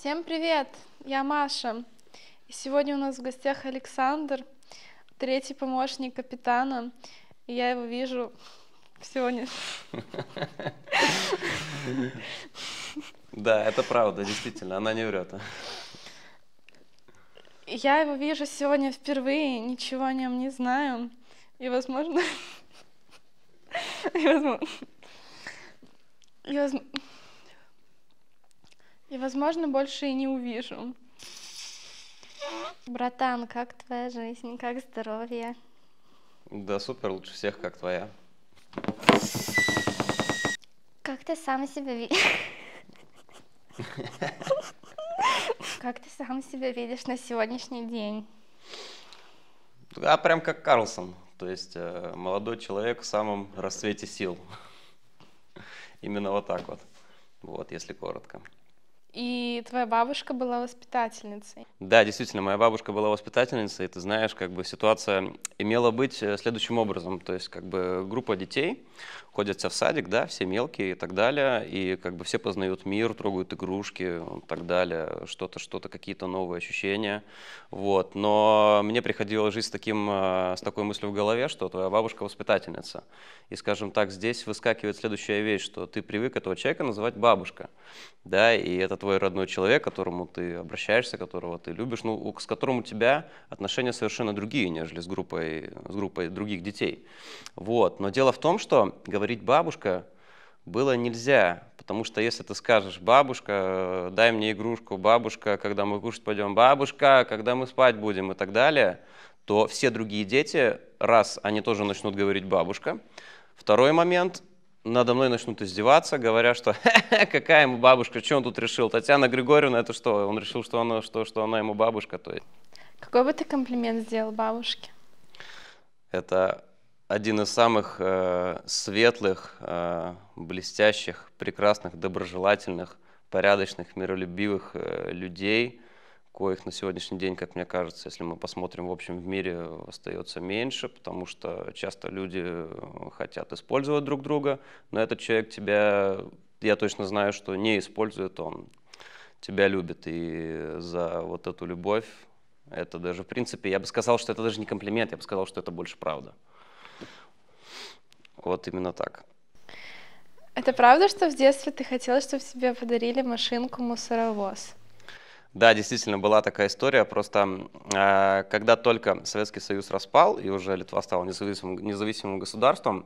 Всем привет! Я Маша. И сегодня у нас в гостях Александр, третий помощник капитана. И я его вижу сегодня. Да, это правда, действительно, она не врет. Я его вижу сегодня впервые, ничего о нем не знаю. И, возможно... И, возможно... И, возможно... И, возможно, больше и не увижу. Братан, как твоя жизнь, как здоровье? Да супер, лучше всех, как твоя. Как ты сам себя видишь? Как ты сам себя видишь на сегодняшний день? Да, прям как Карлсон. То есть э, молодой человек в самом расцвете сил. Именно вот так вот. Вот, если коротко. И твоя бабушка была воспитательницей. Да, действительно, моя бабушка была воспитательницей, и ты знаешь, как бы ситуация имела быть э, следующим образом. То есть, как бы группа детей, ходятся в садик, да, все мелкие и так далее, и как бы все познают мир, трогают игрушки и так далее, что-то, что-то, какие-то новые ощущения, вот. Но мне приходилось жить с, таким, э, с такой мыслью в голове, что твоя бабушка воспитательница. И, скажем так, здесь выскакивает следующая вещь, что ты привык этого человека называть бабушка, да, и это твой родной человек, к которому ты обращаешься, которого ты любишь, ну, с которым у тебя отношения совершенно другие, нежели с группой, с группой других детей. Вот. Но дело в том, что, говоря говорить бабушка было нельзя, потому что если ты скажешь бабушка, дай мне игрушку, бабушка, когда мы кушать пойдем, бабушка, когда мы спать будем и так далее, то все другие дети, раз, они тоже начнут говорить бабушка. Второй момент, надо мной начнут издеваться, говоря, что какая ему бабушка, что он тут решил? Татьяна Григорьевна, это что? Он решил, что она, что, что она ему бабушка. То есть. Какой бы ты комплимент сделал бабушке? Это один из самых э, светлых, э, блестящих, прекрасных, доброжелательных, порядочных, миролюбивых э, людей, коих на сегодняшний день, как мне кажется, если мы посмотрим в общем в мире, остается меньше, потому что часто люди э, хотят использовать друг друга, но этот человек тебя, я точно знаю, что не использует, он тебя любит, и за вот эту любовь, это даже в принципе, я бы сказал, что это даже не комплимент, я бы сказал, что это больше правда. Вот именно так. Это правда, что в детстве ты хотел, чтобы тебе подарили машинку-мусоровоз? Да, действительно, была такая история. Просто э, когда только Советский Союз распал, и уже Литва стала независимым, независимым государством,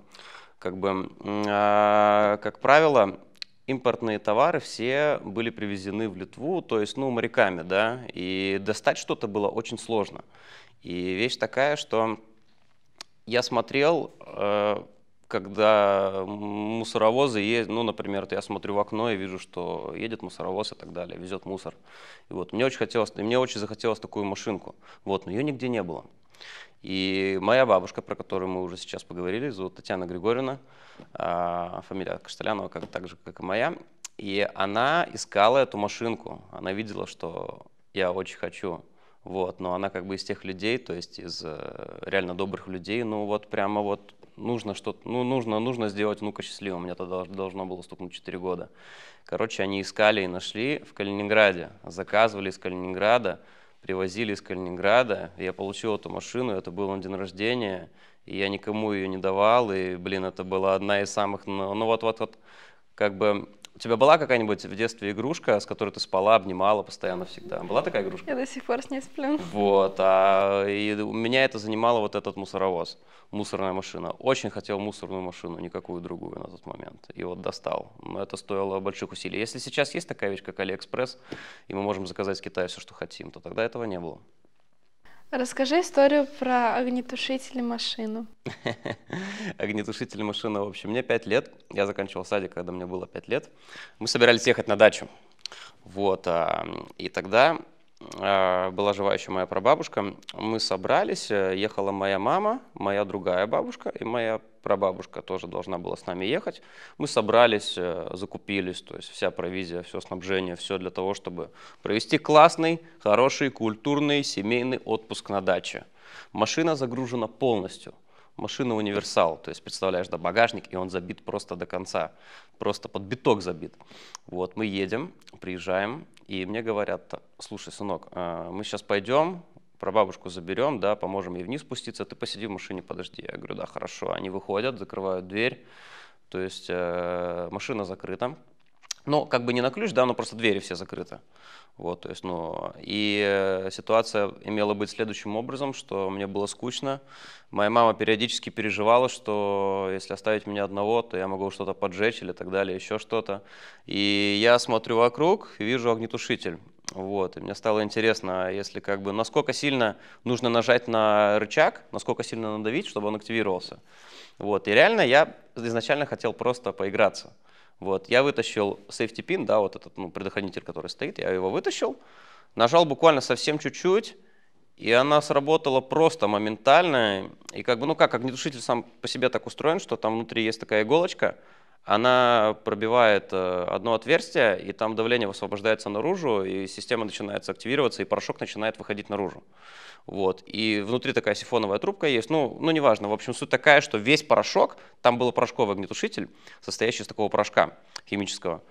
как бы, э, как правило, импортные товары все были привезены в Литву, то есть, ну, моряками, да, и достать что-то было очень сложно. И вещь такая, что я смотрел, э, когда мусоровозы ездят, ну, например, я смотрю в окно и вижу, что едет мусоровоз и так далее, везет мусор. И вот мне очень хотелось, мне очень захотелось такую машинку, вот, но ее нигде не было. И моя бабушка, про которую мы уже сейчас поговорили, зовут Татьяна Григорьевна, а, фамилия Кашталянова, как, так же, как и моя. И она искала эту машинку. Она видела, что я очень хочу. Вот, но она как бы из тех людей, то есть из э, реально добрых людей, ну вот прямо вот нужно что-то, ну, нужно, нужно сделать внука счастливым. меня тогда должно было стукнуть 4 года. Короче, они искали и нашли в Калининграде. Заказывали из Калининграда, привозили из Калининграда. Я получил эту машину, это было на день рождения. И я никому ее не давал. И, блин, это была одна из самых... Ну, ну вот, вот, вот, как бы у тебя была какая-нибудь в детстве игрушка, с которой ты спала, обнимала постоянно всегда? Была такая игрушка? Я до сих пор с ней сплю. Вот, а и у меня это занимало вот этот мусоровоз, мусорная машина. Очень хотел мусорную машину, никакую другую на тот момент. И вот достал. Но это стоило больших усилий. Если сейчас есть такая вещь, как Алиэкспресс, и мы можем заказать с Китая все, что хотим, то тогда этого не было. Расскажи историю про огнетушитель машину. огнетушитель и машина, в общем, мне 5 лет. Я заканчивал садик, когда мне было 5 лет. Мы собирались ехать на дачу. Вот, а, и тогда а, была жива еще моя прабабушка. Мы собрались, э, ехала моя мама, моя другая бабушка и моя прабабушка тоже должна была с нами ехать. Мы собрались, э, закупились, то есть вся провизия, все снабжение, все для того, чтобы провести классный, хороший, культурный, семейный отпуск на даче. Машина загружена полностью. Машина универсал, то есть представляешь, да, багажник, и он забит просто до конца, просто под биток забит. Вот, мы едем, приезжаем, и мне говорят, слушай, сынок, э, мы сейчас пойдем, прабабушку заберем, да, поможем ей вниз спуститься, ты посиди в машине, подожди. Я говорю, да, хорошо. Они выходят, закрывают дверь, то есть э, машина закрыта. Ну, как бы не на ключ, да, но просто двери все закрыты. Вот, то есть, ну, и э, ситуация имела быть следующим образом, что мне было скучно. Моя мама периодически переживала, что если оставить меня одного, то я могу что-то поджечь или так далее, еще что-то. И я смотрю вокруг и вижу огнетушитель. Вот. И мне стало интересно, если как бы, насколько сильно нужно нажать на рычаг, насколько сильно надавить, чтобы он активировался. Вот. И реально я изначально хотел просто поиграться. Вот. Я вытащил safety pin, да, вот этот ну, предохранитель, который стоит, я его вытащил, нажал буквально совсем чуть-чуть, и она сработала просто моментально. И как бы, ну как, огнетушитель сам по себе так устроен, что там внутри есть такая иголочка, она пробивает э, одно отверстие, и там давление высвобождается наружу, и система начинает активироваться, и порошок начинает выходить наружу. Вот. И внутри такая сифоновая трубка есть. Ну, ну, неважно. В общем, суть такая, что весь порошок, там был порошковый огнетушитель, состоящий из такого порошка химического.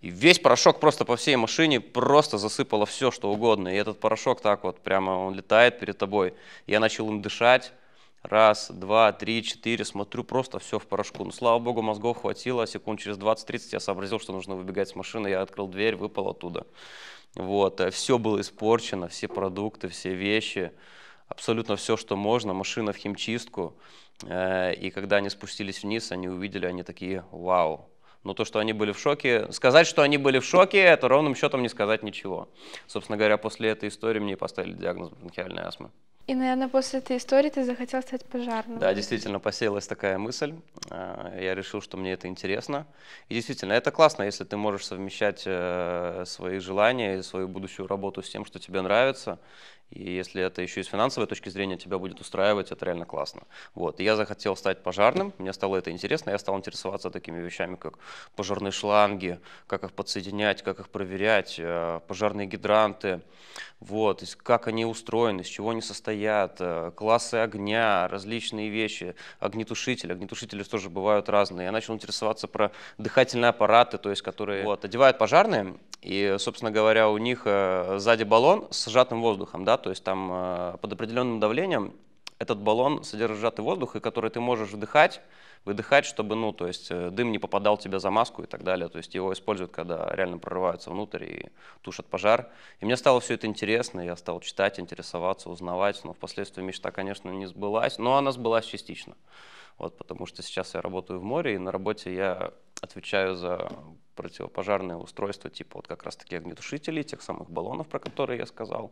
И весь порошок просто по всей машине просто засыпало все, что угодно. И этот порошок так вот прямо, он летает перед тобой. Я начал им дышать раз, два, три, четыре, смотрю, просто все в порошку. Ну, слава богу, мозгов хватило, секунд через 20-30 я сообразил, что нужно выбегать с машины, я открыл дверь, выпал оттуда. Вот, э, все было испорчено, все продукты, все вещи, абсолютно все, что можно, машина в химчистку. Э, и когда они спустились вниз, они увидели, они такие, вау, но то, что они были в шоке, сказать, что они были в шоке, это ровным счетом не сказать ничего. Собственно говоря, после этой истории мне поставили диагноз бронхиальной астмы. И, наверное, после этой истории ты захотел стать пожарным. Да, действительно, посеялась такая мысль. А, я решил, что мне это интересно. И действительно, это классно, если ты можешь совмещать э, свои желания и свою будущую работу с тем, что тебе нравится. И если это еще и с финансовой точки зрения тебя будет устраивать, это реально классно. Вот. И я захотел стать пожарным, мне стало это интересно, я стал интересоваться такими вещами, как пожарные шланги, как их подсоединять, как их проверять, э, пожарные гидранты, вот, как они устроены, из чего они состоят, э, классы огня, различные вещи, огнетушители. Огнетушители тоже бывают разные. Я начал интересоваться про дыхательные аппараты, то есть которые вот, одевают пожарные, и, собственно говоря, у них э, сзади баллон с сжатым воздухом, да, то есть там э, под определенным давлением этот баллон содержит сжатый воздух, и который ты можешь вдыхать, выдыхать, чтобы, ну, то есть э, дым не попадал тебе за маску и так далее. То есть его используют, когда реально прорываются внутрь и тушат пожар. И мне стало все это интересно, я стал читать, интересоваться, узнавать. Но впоследствии мечта, конечно, не сбылась, но она сбылась частично. Вот, потому что сейчас я работаю в море, и на работе я отвечаю за противопожарные устройства, типа вот как раз таки огнетушителей, тех самых баллонов, про которые я сказал,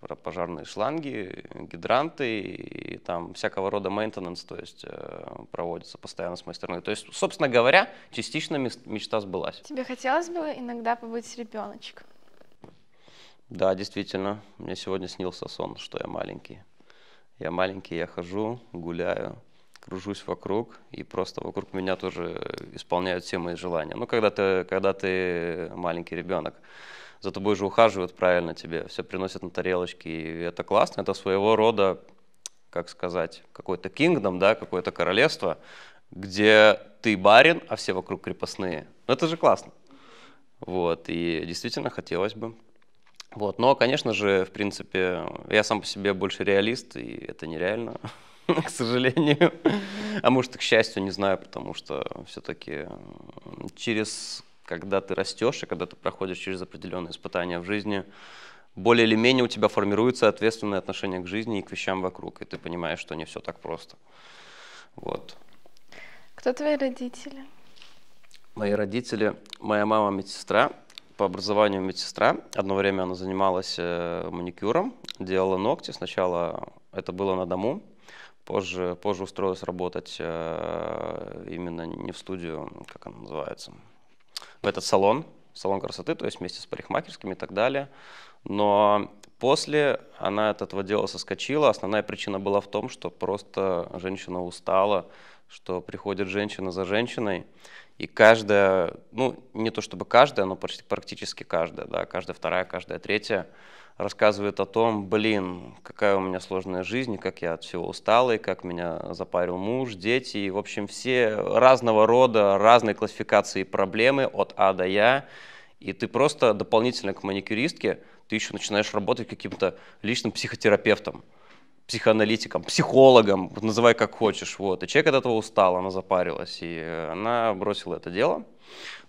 про пожарные шланги, гидранты и, и там всякого рода мейнтенанс, то есть э, проводится постоянно с моей стороны. То есть, собственно говоря, частично мечта сбылась. Тебе хотелось бы иногда побыть ребеночком? Да, действительно. Мне сегодня снился сон, что я маленький. Я маленький, я хожу, гуляю, кружусь вокруг, и просто вокруг меня тоже исполняют все мои желания. Ну, когда ты, когда ты маленький ребенок, за тобой же ухаживают правильно тебе, все приносят на тарелочки, и это классно, это своего рода, как сказать, какой-то кингдом, да, какое-то королевство, где ты барин, а все вокруг крепостные. Ну, это же классно. Вот, и действительно хотелось бы. Вот, но, конечно же, в принципе, я сам по себе больше реалист, и это нереально. к сожалению. А может, и к счастью, не знаю, потому что все-таки через, когда ты растешь и когда ты проходишь через определенные испытания в жизни, более или менее у тебя формируется ответственное отношение к жизни и к вещам вокруг, и ты понимаешь, что не все так просто. Вот. Кто твои родители? Мои родители, моя мама медсестра, по образованию медсестра. Одно время она занималась э, маникюром, делала ногти. Сначала это было на дому, Позже, позже устроилась работать э, именно не в студию, как она называется, в этот салон, салон красоты, то есть вместе с парикмахерскими и так далее. Но после она от этого дела соскочила. Основная причина была в том, что просто женщина устала, что приходит женщина за женщиной, и каждая, ну не то чтобы каждая, но практически каждая, да, каждая вторая, каждая третья рассказывает о том, блин, какая у меня сложная жизнь, как я от всего устал, и как меня запарил муж, дети, и, в общем, все разного рода, разной классификации проблемы от А до Я, и ты просто дополнительно к маникюристке, ты еще начинаешь работать каким-то личным психотерапевтом, психоаналитиком, психологом, называй как хочешь, вот. И человек от этого устал, она запарилась, и она бросила это дело,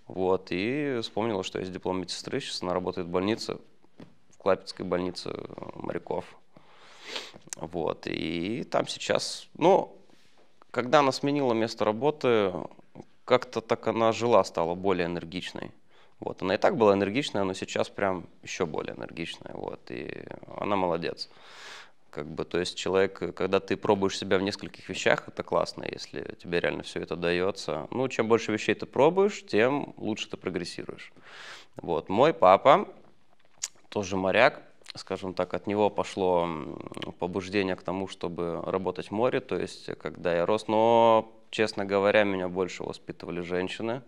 вот, и вспомнила, что есть диплом медсестры, сейчас она работает в больнице, Клапецкой больнице э, моряков. Вот, и там сейчас, ну, когда она сменила место работы, как-то так она жила, стала более энергичной. Вот, она и так была энергичная, но сейчас прям еще более энергичная, вот, и она молодец. Как бы, то есть человек, когда ты пробуешь себя в нескольких вещах, это классно, если тебе реально все это дается. Ну, чем больше вещей ты пробуешь, тем лучше ты прогрессируешь. Вот, мой папа, тоже моряк, скажем так, от него пошло побуждение к тому, чтобы работать в море, то есть когда я рос. Но, честно говоря, меня больше воспитывали женщины,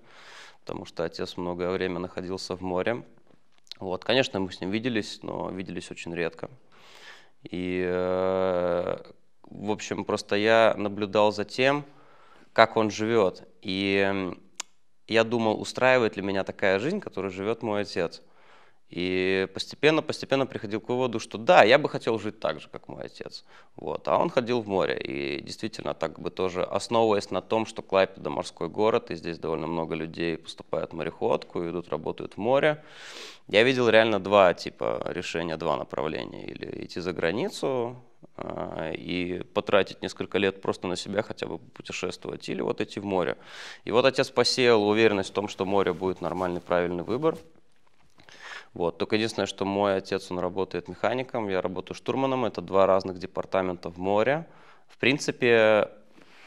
потому что отец многое время находился в море. Вот, конечно, мы с ним виделись, но виделись очень редко. И, э, в общем, просто я наблюдал за тем, как он живет. И я думал, устраивает ли меня такая жизнь, которую живет мой отец – и постепенно-постепенно приходил к выводу, что да, я бы хотел жить так же, как мой отец. Вот. А он ходил в море. И действительно, так бы тоже, основываясь на том, что Клайпеда морской город, и здесь довольно много людей поступают в мореходку, идут, работают в море. Я видел реально два типа решения, два направления. Или идти за границу, а, и потратить несколько лет просто на себя, хотя бы путешествовать, или вот идти в море. И вот отец посеял уверенность в том, что море будет нормальный, правильный выбор. Вот. Только единственное, что мой отец, он работает механиком, я работаю штурманом, это два разных департамента в море. В принципе,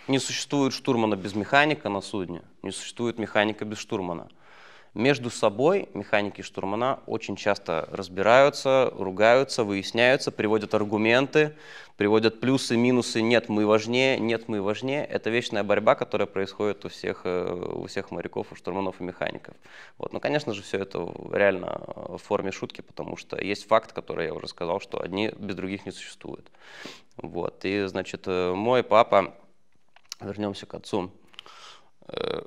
не существует штурмана без механика на судне, не существует механика без штурмана. Между собой механики штурмана очень часто разбираются, ругаются, выясняются, приводят аргументы, приводят плюсы, минусы, нет, мы важнее, нет, мы важнее. Это вечная борьба, которая происходит у всех, э, у всех моряков, у штурманов и механиков. Вот. Но, конечно же, все это реально в форме шутки, потому что есть факт, который я уже сказал, что одни без других не существуют. Вот. И, значит, э, мой папа, вернемся к отцу, э,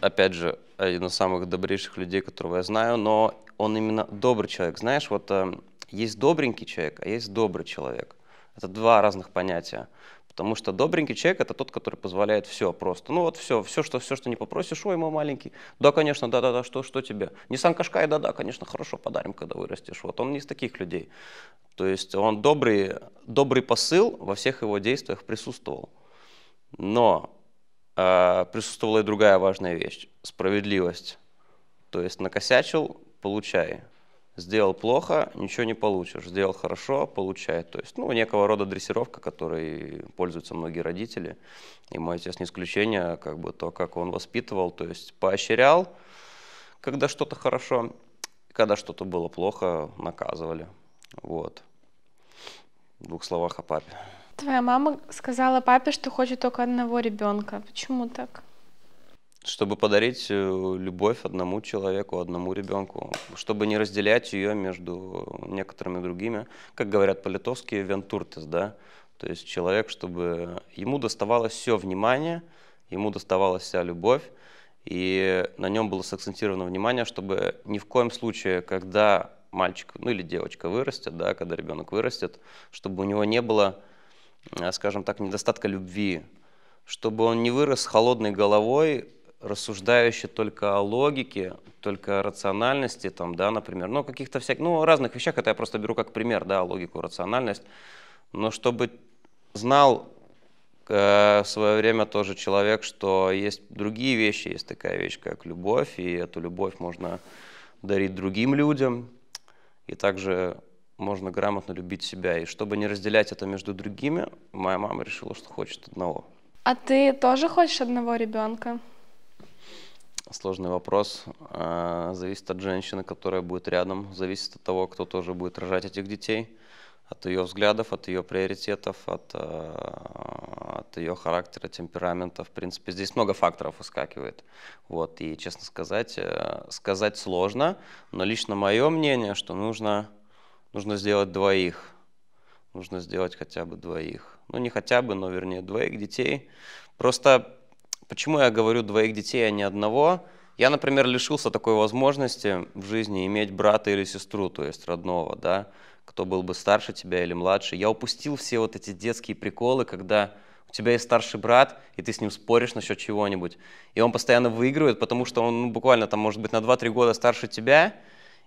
опять же, один из самых добрейших людей, которого я знаю, но он именно добрый человек. Знаешь, вот э, есть добренький человек, а есть добрый человек. Это два разных понятия. Потому что добренький человек это тот, который позволяет все просто. Ну вот все, все, что, все, что не попросишь, ой, мой маленький. Да, конечно, да, да, да, что, что тебе? Nissan Qashqai, да, да, конечно, хорошо, подарим, когда вырастешь. Вот он не из таких людей. То есть он добрый, добрый посыл во всех его действиях присутствовал. Но а, присутствовала и другая важная вещь – справедливость. То есть накосячил – получай. Сделал плохо – ничего не получишь. Сделал хорошо – получай. То есть, ну, некого рода дрессировка, которой пользуются многие родители. И мой отец не исключение, как бы то, как он воспитывал. То есть поощрял, когда что-то хорошо, когда что-то было плохо, наказывали. Вот. В двух словах о папе. Твоя мама сказала папе, что хочет только одного ребенка. Почему так? Чтобы подарить э, любовь одному человеку, одному ребенку, чтобы не разделять ее между некоторыми другими, как говорят по-литовски, вентуртес, да, то есть человек, чтобы ему доставалось все внимание, ему доставалась вся любовь, и на нем было сакцентировано внимание, чтобы ни в коем случае, когда мальчик, ну или девочка вырастет, да, когда ребенок вырастет, чтобы у него не было Э, скажем так, недостатка любви, чтобы он не вырос холодной головой, рассуждающий только о логике, только о рациональности, там, да, например, ну, каких-то всяких, ну, разных вещах, это я просто беру как пример, да, логику, рациональность, но чтобы знал э, в свое время тоже человек, что есть другие вещи, есть такая вещь, как любовь, и эту любовь можно дарить другим людям, и также можно грамотно любить себя. И чтобы не разделять это между другими, моя мама решила, что хочет одного. А ты тоже хочешь одного ребенка? Сложный вопрос. А, зависит от женщины, которая будет рядом, зависит от того, кто тоже будет рожать этих детей, от ее взглядов, от ее приоритетов, от, а, от ее характера, темперамента. В принципе, здесь много факторов выскакивает. Вот. И, честно сказать, э, сказать сложно, но лично мое мнение, что нужно нужно сделать двоих. Нужно сделать хотя бы двоих. Ну, не хотя бы, но вернее двоих детей. Просто почему я говорю двоих детей, а не одного? Я, например, лишился такой возможности в жизни иметь брата или сестру, то есть родного, да, кто был бы старше тебя или младше. Я упустил все вот эти детские приколы, когда у тебя есть старший брат, и ты с ним споришь насчет чего-нибудь. И он постоянно выигрывает, потому что он ну, буквально там, может быть, на 2-3 года старше тебя,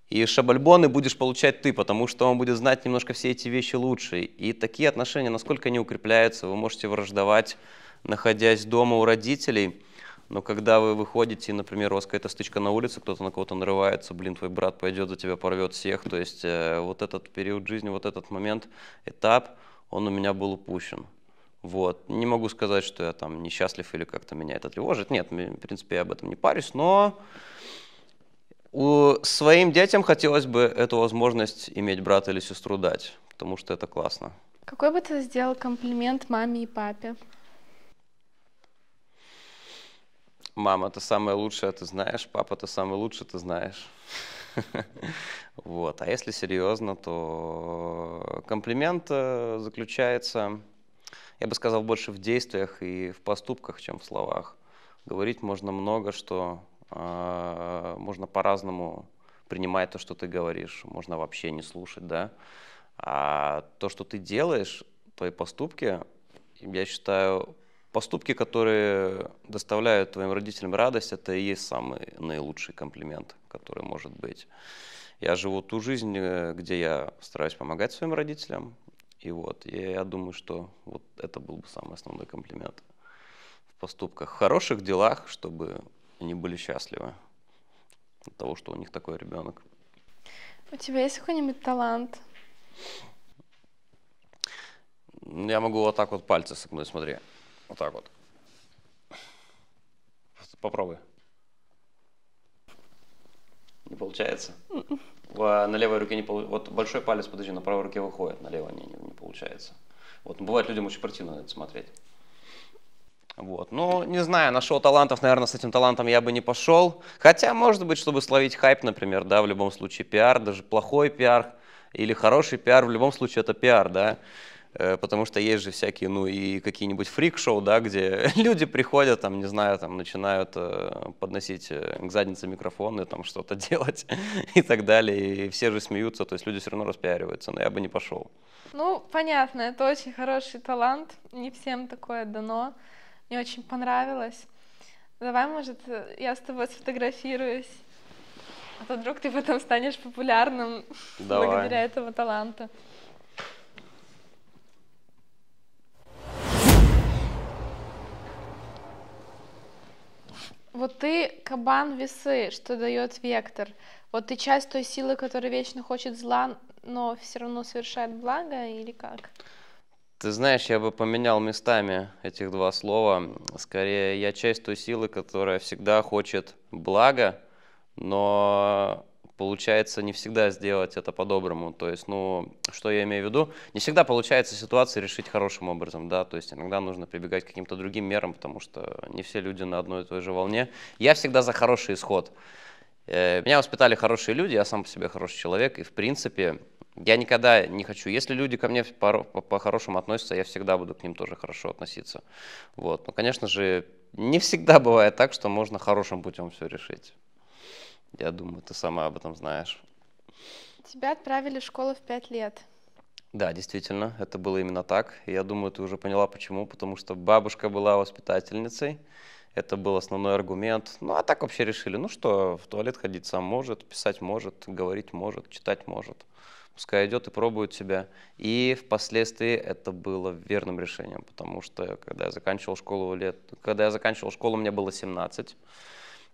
и шабальбоны будешь получать ты, потому что он будет знать немножко все эти вещи лучше. И такие отношения, насколько они укрепляются, вы можете враждовать, находясь дома у родителей. Но когда вы выходите, например, у вас какая-то стычка на улице, кто-то на кого-то нарывается, блин, твой брат пойдет за тебя, порвет всех. То есть э, вот этот период жизни, вот этот момент, этап, он у меня был упущен. Вот. Не могу сказать, что я там несчастлив или как-то меня это тревожит. Нет, в принципе, я об этом не парюсь, но у своим детям хотелось бы эту возможность иметь брата или сестру дать, потому что это классно. Какой бы ты сделал комплимент маме и папе? Мама, ты самая лучшая, ты знаешь. Папа, ты самый лучший, ты знаешь. Вот. А если серьезно, то комплимент э, заключается, я бы сказал, больше в действиях и в поступках, чем в словах. Говорить можно много, что а, можно по-разному принимать то, что ты говоришь, можно вообще не слушать, да. А то, что ты делаешь, твои поступки, я считаю, поступки, которые доставляют твоим родителям радость, это и есть самый наилучший комплимент, который может быть. Я живу ту жизнь, э, где я стараюсь помогать своим родителям, и вот, и я думаю, что вот это был бы самый основной комплимент в поступках, в хороших делах, чтобы они были счастливы от того, что у них такой ребенок. У тебя есть какой-нибудь талант? Я могу вот так вот пальцы согнуть, смотри. Вот так вот. Попробуй. Не получается? На левой руке не получается. Вот большой палец, подожди, на правой руке выходит, на левой не, не, не получается. Вот бывает людям очень противно это смотреть. Вот. Ну, не знаю, нашел талантов, наверное, с этим талантом я бы не пошел. Хотя, может быть, чтобы словить хайп, например, да, в любом случае пиар, даже плохой пиар или хороший пиар, в любом случае это пиар, да. Э, потому что есть же всякие, ну, и какие-нибудь фрик-шоу, да, где люди приходят, там, не знаю, там, начинают э, подносить э, к заднице микрофоны, там, что-то делать и так далее, и все же смеются, то есть люди все равно распиариваются, но я бы не пошел. Ну, понятно, это очень хороший талант, не всем такое дано. Мне очень понравилось. Давай, может, я с тобой сфотографируюсь. А то вдруг ты потом станешь популярным Давай. благодаря этого таланта. Вот ты кабан весы, что дает вектор. Вот ты часть той силы, которая вечно хочет зла, но все равно совершает благо, или как? Ты знаешь, я бы поменял местами этих два слова. Скорее, я часть той силы, которая всегда хочет блага, но получается не всегда сделать это по-доброму. То есть, ну, что я имею в виду? Не всегда получается ситуацию решить хорошим образом, да, то есть иногда нужно прибегать к каким-то другим мерам, потому что не все люди на одной и той же волне. Я всегда за хороший исход. Э, меня воспитали хорошие люди, я сам по себе хороший человек, и в принципе я никогда не хочу. Если люди ко мне по-хорошему по относятся, я всегда буду к ним тоже хорошо относиться. Вот. Но, ну, конечно же, не всегда бывает так, что можно хорошим путем все решить. Я думаю, ты сама об этом знаешь. Тебя отправили в школу в пять лет. Да, действительно, это было именно так. Я думаю, ты уже поняла, почему. Потому что бабушка была воспитательницей. Это был основной аргумент. Ну, а так вообще решили, ну что, в туалет ходить сам может, писать может, говорить может, читать может пускай идет и пробует себя. И впоследствии это было верным решением, потому что когда я заканчивал школу лет, когда я заканчивал школу, мне было 17.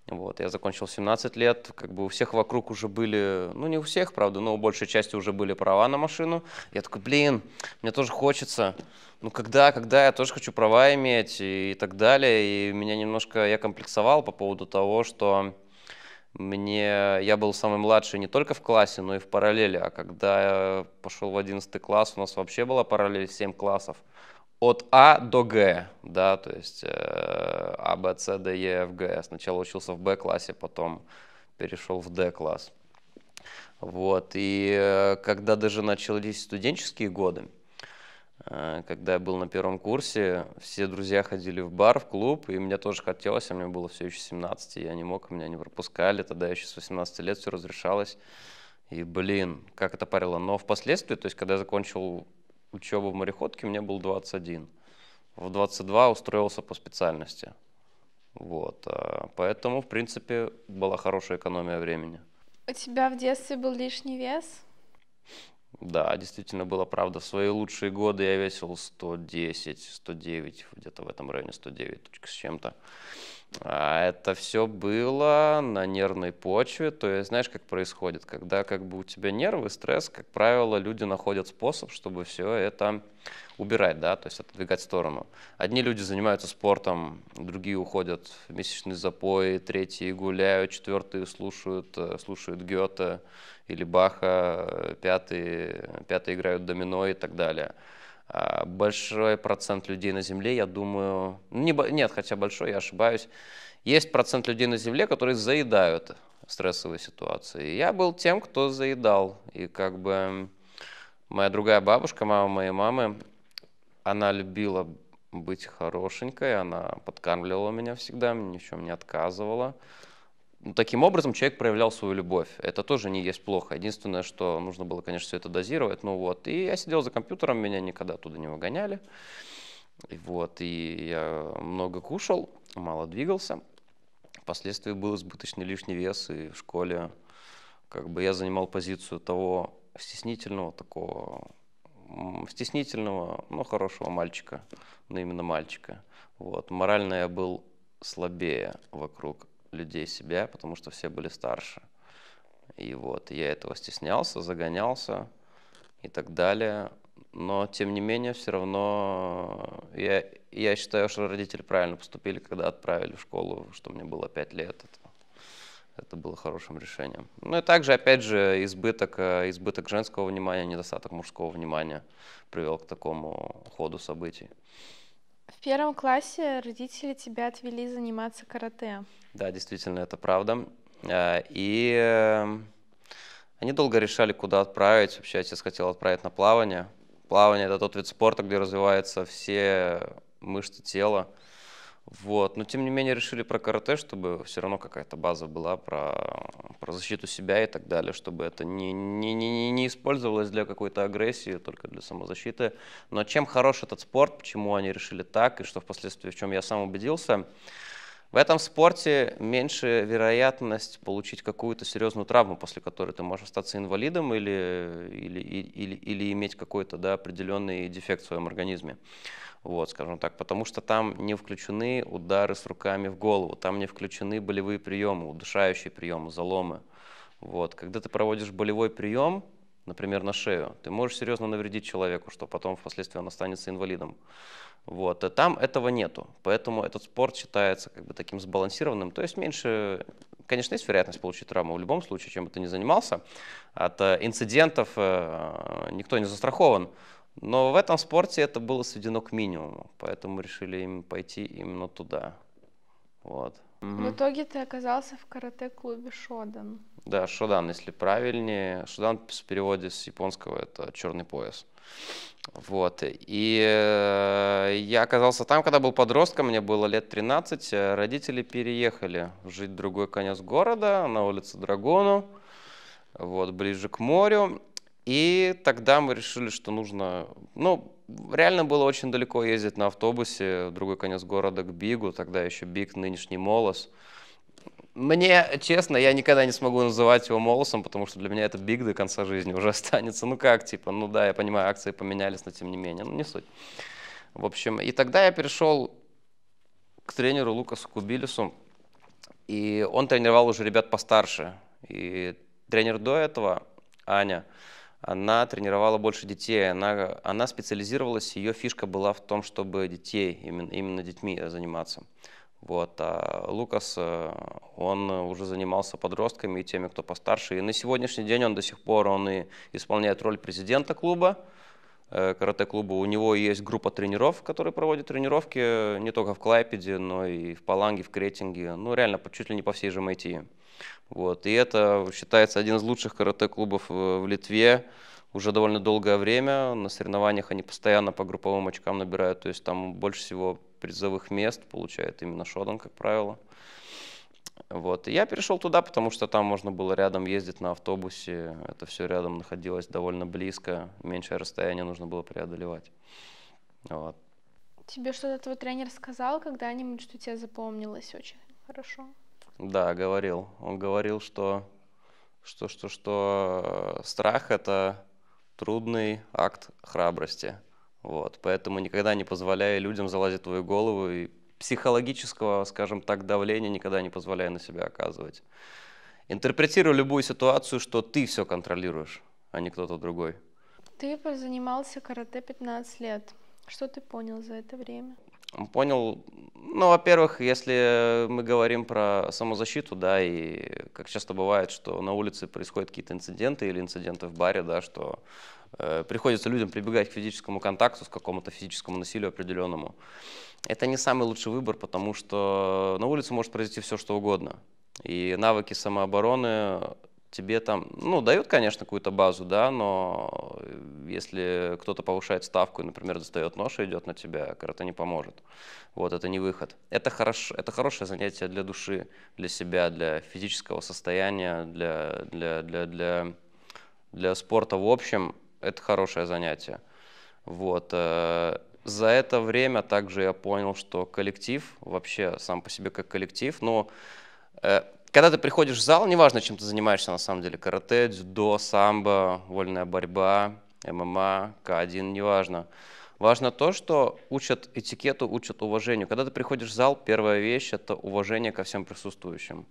Вот, я закончил 17 лет, как бы у всех вокруг уже были, ну не у всех, правда, но у большей части уже были права на машину. Я такой, блин, мне тоже хочется, ну когда, когда я тоже хочу права иметь и, и так далее. И меня немножко, я комплексовал по поводу того, что мне, я был самый младший не только в классе, но и в параллели. А когда я пошел в 11 класс, у нас вообще была параллель 7 классов. От А до Г, да, то есть э, А, Б, С, Д, Е, Ф, Г. Я сначала учился в Б классе, потом перешел в Д класс. Вот, и э, когда даже начались студенческие годы, Э, когда я был на первом курсе, все друзья ходили в бар, в клуб, и мне тоже хотелось, а мне было все еще 17, я не мог, меня не пропускали, тогда еще с 18 лет все разрешалось. И, блин, как это парило. Но впоследствии, то есть, когда я закончил учебу в мореходке, мне был 21. В 22 устроился по специальности. Вот. Э, поэтому, в принципе, была хорошая экономия времени. У тебя в детстве был лишний вес? Да, действительно было правда. В свои лучшие годы я весил 110, 109, где-то в этом районе 109 с чем-то. А это все было на нервной почве, то есть знаешь, как происходит, когда как бы у тебя нервы, стресс, как правило, люди находят способ, чтобы все это убирать, да, то есть отодвигать в сторону. Одни люди занимаются спортом, другие уходят в месячный запой, третьи гуляют, четвертые слушают, э, слушают Гёте или Баха, э, пятые, пятые играют домино и так далее. А, большой процент людей на Земле, я думаю, ну, не, нет, хотя большой, я ошибаюсь, есть процент людей на Земле, которые заедают стрессовые ситуации. я был тем, кто заедал. И как бы моя другая бабушка, мама моей мамы, она любила быть хорошенькой, она подкармливала меня всегда, ни в не отказывала. Ну, таким образом человек проявлял свою любовь. Это тоже не есть плохо. Единственное, что нужно было, конечно, все это дозировать. Ну вот, и я сидел за компьютером, меня никогда туда не выгоняли. И вот, и я много кушал, мало двигался. Впоследствии был избыточный лишний вес, и в школе как бы я занимал позицию того стеснительного такого стеснительного, но ну, хорошего мальчика, но именно мальчика. Вот. Морально я был слабее вокруг людей себя, потому что все были старше. И вот я этого стеснялся, загонялся и так далее. Но, тем не менее, все равно я, я считаю, что родители правильно поступили, когда отправили в школу, что мне было 5 лет. Это, это было хорошим решением. Ну и также, опять же, избыток, э, избыток женского внимания, недостаток мужского внимания привел к такому ходу событий. В первом классе родители тебя отвели заниматься карате. Да, действительно, это правда. Э, и э, они долго решали, куда отправить. Вообще, отец хотел отправить на плавание. Плавание — это тот вид спорта, где развиваются все мышцы тела. Вот. Но тем не менее решили про карате, чтобы все равно какая-то база была про, про защиту себя и так далее, чтобы это не, не, не, не использовалось для какой-то агрессии, только для самозащиты. Но чем хорош этот спорт, почему они решили так, и что впоследствии, в чем я сам убедился – в этом спорте меньше вероятность получить какую-то серьезную травму, после которой ты можешь остаться инвалидом или, или, или, или иметь какой-то да, определенный дефект в своем организме. Вот, скажем так, потому что там не включены удары с руками в голову, там не включены болевые приемы, удушающие приемы, заломы. Вот. Когда ты проводишь болевой прием, например, на шею, ты можешь серьезно навредить человеку, что потом впоследствии он останется инвалидом. Вот. И там этого нету, поэтому этот спорт считается как бы таким сбалансированным, то есть меньше, конечно, есть вероятность получить травму в любом случае, чем бы ты ни занимался. От э, инцидентов э, никто не застрахован, но в этом спорте это было сведено к минимуму, поэтому решили им пойти именно туда. Вот. Угу. В итоге ты оказался в карате-клубе Шодан. Да, Шодан, если правильнее. Шодан в переводе с японского это черный пояс. Вот. И э, я оказался там, когда был подростком, мне было лет 13. Э, родители переехали жить в другой конец города, на улице Драгону, вот, ближе к морю. И тогда мы решили, что нужно... Ну, реально было очень далеко ездить на автобусе, в другой конец города к Бигу, тогда еще Биг, нынешний Молос. Мне, честно, я никогда не смогу называть его Молосом, потому что для меня это Биг до конца жизни уже останется. Ну как, типа, ну да, я понимаю, акции поменялись, но тем не менее, ну не суть. В общем, и тогда я перешел к тренеру Лукасу Кубилису, и он тренировал уже ребят постарше. И тренер до этого, Аня, она тренировала больше детей, она, она специализировалась, ее фишка была в том, чтобы детей, именно, именно детьми заниматься. Вот. А Лукас, э, он уже занимался подростками и теми, кто постарше. И на сегодняшний день он до сих пор он и исполняет роль президента клуба, э, карате-клуба. У него есть группа тренеров, которые проводят тренировки э, не только в Клайпеде, но и в Паланге, в Кретинге, ну реально чуть ли не по всей же Майтии. Вот. И это считается один из лучших карате-клубов э, в Литве уже довольно долгое время. На соревнованиях они постоянно по групповым очкам набирают. То есть там больше всего призовых мест получает именно Шодан, как правило. Вот. И я перешел туда, потому что там можно было рядом ездить на автобусе. Это все рядом находилось довольно близко. Меньшее расстояние нужно было преодолевать. Вот. Тебе что-то твой тренер сказал когда-нибудь, что тебе запомнилось очень хорошо? Да, говорил. Он говорил, что, что, что, что э, страх – это трудный акт храбрости. Вот. Поэтому никогда не позволяя людям залазить в твою голову и психологического, скажем так, давления никогда не позволяя на себя оказывать. Интерпретируй любую ситуацию, что ты все контролируешь, а не кто-то другой. Ты занимался карате 15 лет. Что ты понял за это время? Понял. Ну, во-первых, если мы говорим про самозащиту, да, и как часто бывает, что на улице происходят какие-то инциденты или инциденты в баре, да, что э, приходится людям прибегать к физическому контакту, с какому-то физическому насилию определенному. Это не самый лучший выбор, потому что на улице может произойти все, что угодно. И навыки самообороны тебе там, ну, дают, конечно, какую-то базу, да, но э, если кто-то повышает ставку и, например, достает нож и идет на тебя, карате не поможет. Вот, это не выход. Это, хорош, это хорошее занятие для души, для себя, для физического состояния, для, для, для, для, для спорта в общем. Это хорошее занятие. Вот. Э, за это время также я понял, что коллектив, вообще сам по себе как коллектив, но ну, э, когда ты приходишь в зал, неважно, чем ты занимаешься на самом деле, карате, дзюдо, самбо, вольная борьба, ММА, К1, неважно. Важно то, что учат этикету, учат уважению. Когда ты приходишь в зал, первая вещь – это уважение ко всем присутствующим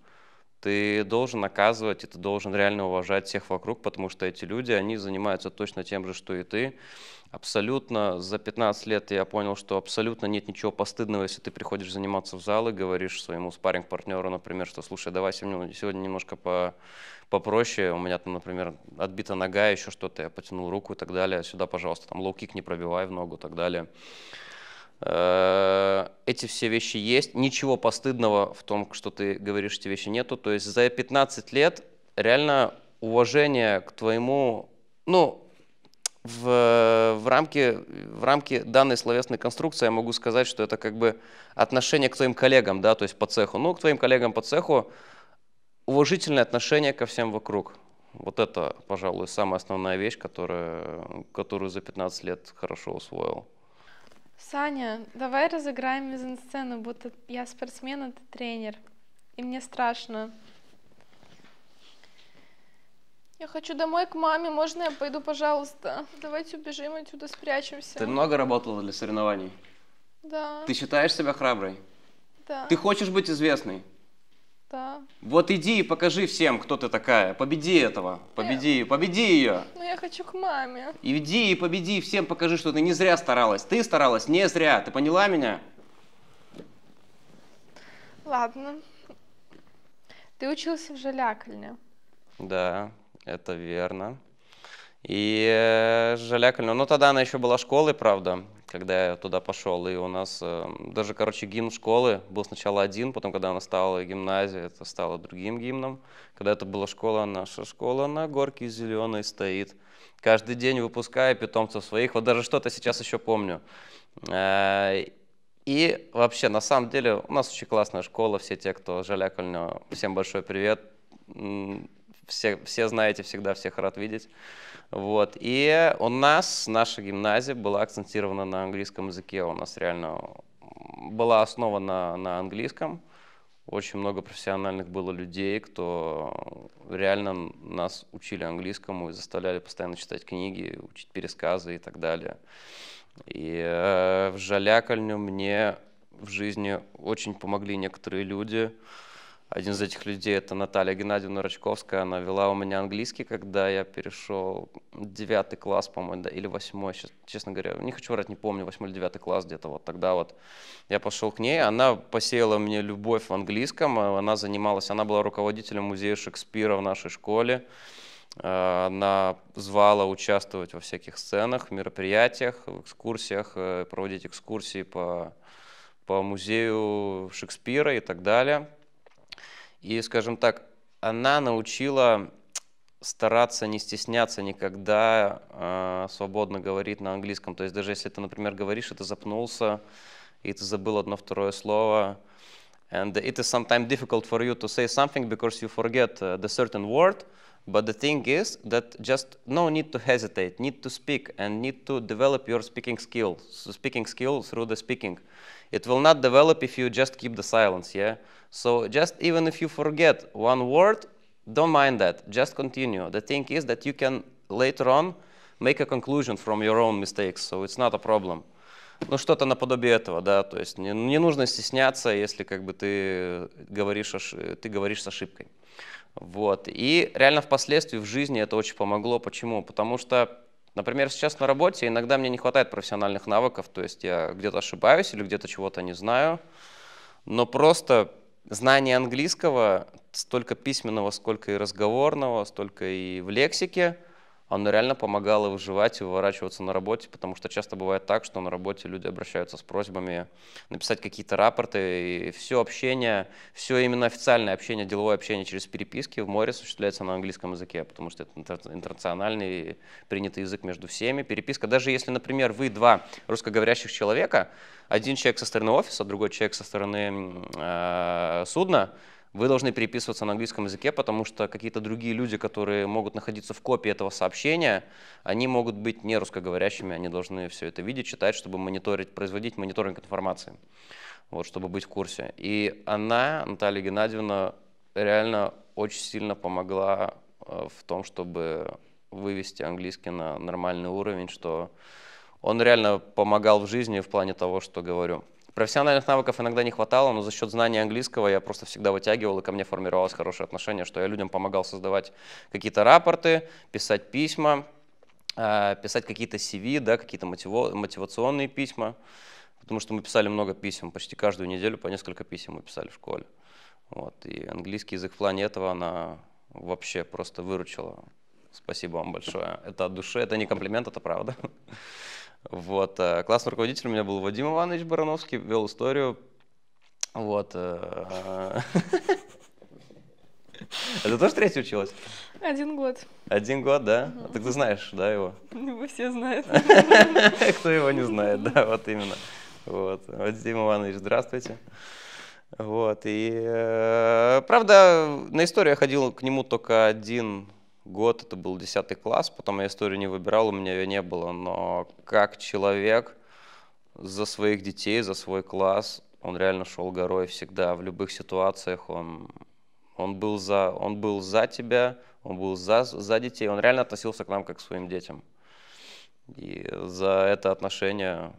ты должен оказывать, и ты должен реально уважать всех вокруг, потому что эти люди, они занимаются точно тем же, что и ты. Абсолютно за 15 лет я понял, что абсолютно нет ничего постыдного, если ты приходишь заниматься в зал и говоришь своему спаринг партнеру например, что слушай, давай сегодня, ну, сегодня немножко по, попроще, у меня там, например, отбита нога, еще что-то, я потянул руку и так далее, сюда, пожалуйста, там лоу-кик не пробивай в ногу и так далее. Э, эти все вещи есть. Ничего постыдного в том, что ты говоришь, эти вещи нету. То есть за 15 лет реально уважение к твоему, ну, в, в, рамке, в рамке данной словесной конструкции я могу сказать, что это как бы отношение к твоим коллегам, да, то есть по цеху. Ну, к твоим коллегам по цеху уважительное отношение ко всем вокруг. Вот это, пожалуй, самая основная вещь, которая, которую за 15 лет хорошо усвоил. Саня, давай разыграем мизансцену, будто я спортсмен, а ты тренер. И мне страшно. Я хочу домой к маме, можно я пойду, пожалуйста? Давайте убежим отсюда, спрячемся. Ты много работала для соревнований? Да. Ты считаешь себя храброй? Да. Ты хочешь быть известной? Да. Вот иди и покажи всем, кто ты такая. Победи этого. Победи, я... победи ее. Ну я хочу к маме. Иди и победи, всем покажи, что ты не зря старалась. Ты старалась не зря. Ты поняла меня? Ладно. Ты учился в Жалякальне. Да, это верно. И э, Жалякальна, ну тогда она еще была школой, правда когда я туда пошел. И у нас э, даже, короче, гимн школы был сначала один, потом, когда она стала гимназией, это стало другим гимном. Когда это была школа, наша школа на горке зеленой стоит. Каждый день выпуская питомцев своих, вот даже что-то сейчас еще помню. Э, и вообще, на самом деле, у нас очень классная школа, все те, кто жалякольно, всем большой привет все, все знаете, всегда всех рад видеть. Вот. И у нас, наша гимназия была акцентирована на английском языке, у нас реально была основана на английском. Очень много профессиональных было людей, кто реально нас учили английскому и заставляли постоянно читать книги, учить пересказы и так далее. И э, в Жалякольню мне в жизни очень помогли некоторые люди. Один из этих людей — это Наталья Геннадьевна Рачковская. Она вела у меня английский, когда я перешел девятый класс, по-моему, да, или восьмой, честно говоря. Не хочу врать, не помню, восьмой или девятый класс где-то вот тогда вот. Я пошел к ней, она посеяла мне любовь в английском. А она занималась, она была руководителем музея Шекспира в нашей школе. А, она звала участвовать во всяких сценах, мероприятиях, экскурсиях, э, проводить экскурсии по, по музею Шекспира и так далее. И, скажем так, она научила стараться не стесняться никогда э, свободно говорить на английском. То есть даже если ты, например, говоришь, и ты запнулся, и ты забыл одно второе слово, and it is sometimes difficult for you to say something because you forget uh, the certain word, but the thing is that just no need to hesitate, need to speak, and need to develop your speaking skill, speaking skill through the speaking it will not develop if you just keep the silence, yeah? So just even if you forget one word, don't mind that, just continue. The thing is that you can later on make a conclusion from your own mistakes, so it's not a problem. Ну, что-то наподобие этого, да, то есть не, не нужно стесняться, если как бы ты говоришь, ты говоришь с ошибкой. Вот, и реально впоследствии в жизни это очень помогло. Почему? Потому что Например, сейчас на работе иногда мне не хватает профессиональных навыков, то есть я где-то ошибаюсь или где-то чего-то не знаю, но просто знание английского, столько письменного, сколько и разговорного, столько и в лексике – оно реально помогало выживать и выворачиваться на работе, потому что часто бывает так, что на работе люди обращаются с просьбами написать какие-то рапорты, и все общение, все именно официальное общение, деловое общение через переписки в море осуществляется на английском языке, потому что это интернациональный принятый язык между всеми. Переписка, даже если, например, вы два русскоговорящих человека, один человек со стороны офиса, другой человек со стороны э, судна, вы должны переписываться на английском языке, потому что какие-то другие люди, которые могут находиться в копии этого сообщения, они могут быть не русскоговорящими, они должны все это видеть, читать, чтобы мониторить, производить мониторинг информации, вот, чтобы быть в курсе. И она, Наталья Геннадьевна, реально очень сильно помогла э, в том, чтобы вывести английский на нормальный уровень, что он реально помогал в жизни в плане того, что говорю. Профессиональных навыков иногда не хватало, но за счет знания английского я просто всегда вытягивал, и ко мне формировалось хорошее отношение, что я людям помогал создавать какие-то рапорты, писать письма, а, писать какие-то CV, да, какие-то мотиво- мотивационные письма, потому что мы писали много писем, почти каждую неделю по несколько писем мы писали в школе. Вот, и английский язык в плане этого она вообще просто выручила. Спасибо вам большое. Это от души, это не комплимент, это правда. Вот. Э, классный руководитель у меня был Вадим Иванович Барановский, вел историю. Вот. Э, Это тоже третий училась? Один год. Один год, да? Угу. Так ты знаешь, да, его? Его все знают. Кто его не знает, да, вот именно. Вот. Вадим Иванович, здравствуйте. Вот, и, э, правда, на историю я ходил к нему только один год, это был 10 класс, потом я историю не выбирал, у меня ее не было, но как человек за своих детей, за свой класс, он реально шел горой всегда, в любых ситуациях он, он, был, за, он был за тебя, он был за, за детей, он реально относился к нам как к своим детям. И за это отношение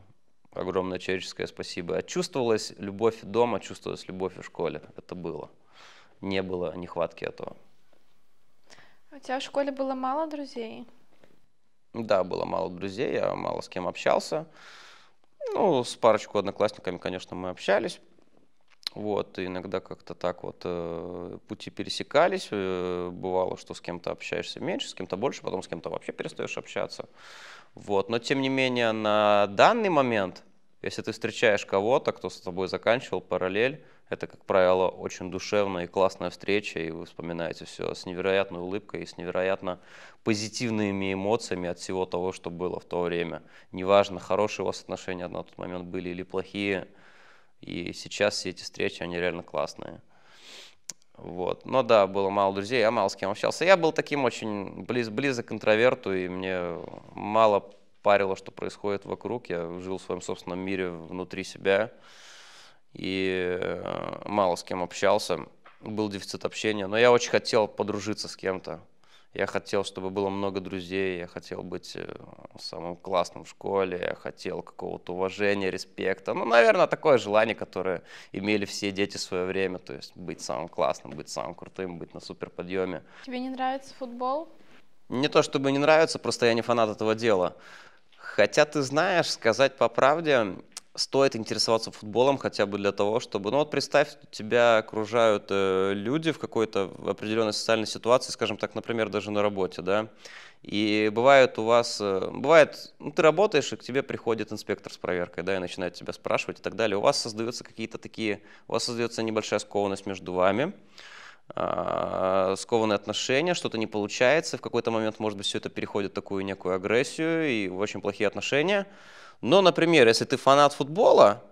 огромное человеческое спасибо. А чувствовалась любовь дома, чувствовалась любовь в школе, это было. Не было нехватки этого. У тебя в школе было мало друзей? Да, было мало друзей, я мало с кем общался. Ну, с парочку одноклассниками, конечно, мы общались. Вот, иногда как-то так вот э, пути пересекались. Э, бывало, что с кем-то общаешься меньше, с кем-то больше, потом с кем-то вообще перестаешь общаться. Вот, но тем не менее, на данный момент, если ты встречаешь кого-то, кто с тобой заканчивал параллель, это, как правило, очень душевная и классная встреча, и вы вспоминаете все с невероятной улыбкой и с невероятно позитивными эмоциями от всего того, что было в то время. Неважно, хорошие у вас отношения на тот момент были или плохие, и сейчас все эти встречи, они реально классные. Вот. Но да, было мало друзей, я мало с кем общался. Я был таким очень близ, близок к интроверту, и мне мало парило, что происходит вокруг. Я жил в своем собственном мире внутри себя и э, мало с кем общался, был дефицит общения, но я очень хотел подружиться с кем-то. Я хотел, чтобы было много друзей, я хотел быть э, самым классным в школе, я хотел какого-то уважения, респекта. Ну, наверное, такое желание, которое имели все дети в свое время, то есть быть самым классным, быть самым крутым, быть на суперподъеме. Тебе не нравится футбол? Не то чтобы не нравится, просто я не фанат этого дела. Хотя ты знаешь, сказать по правде, стоит интересоваться футболом хотя бы для того, чтобы... Ну вот представь, тебя окружают э, люди в какой-то определенной социальной ситуации, скажем так, например, даже на работе, да, и бывает у вас... Э, бывает, ну, ты работаешь, и к тебе приходит инспектор с проверкой, да, и начинает тебя спрашивать и так далее. У вас создаются какие-то такие... У вас создается небольшая скованность между вами, э, скованные отношения, что-то не получается, в какой-то момент, может быть, все это переходит в такую некую агрессию и в очень плохие отношения, но, например, если ты фанат футбола,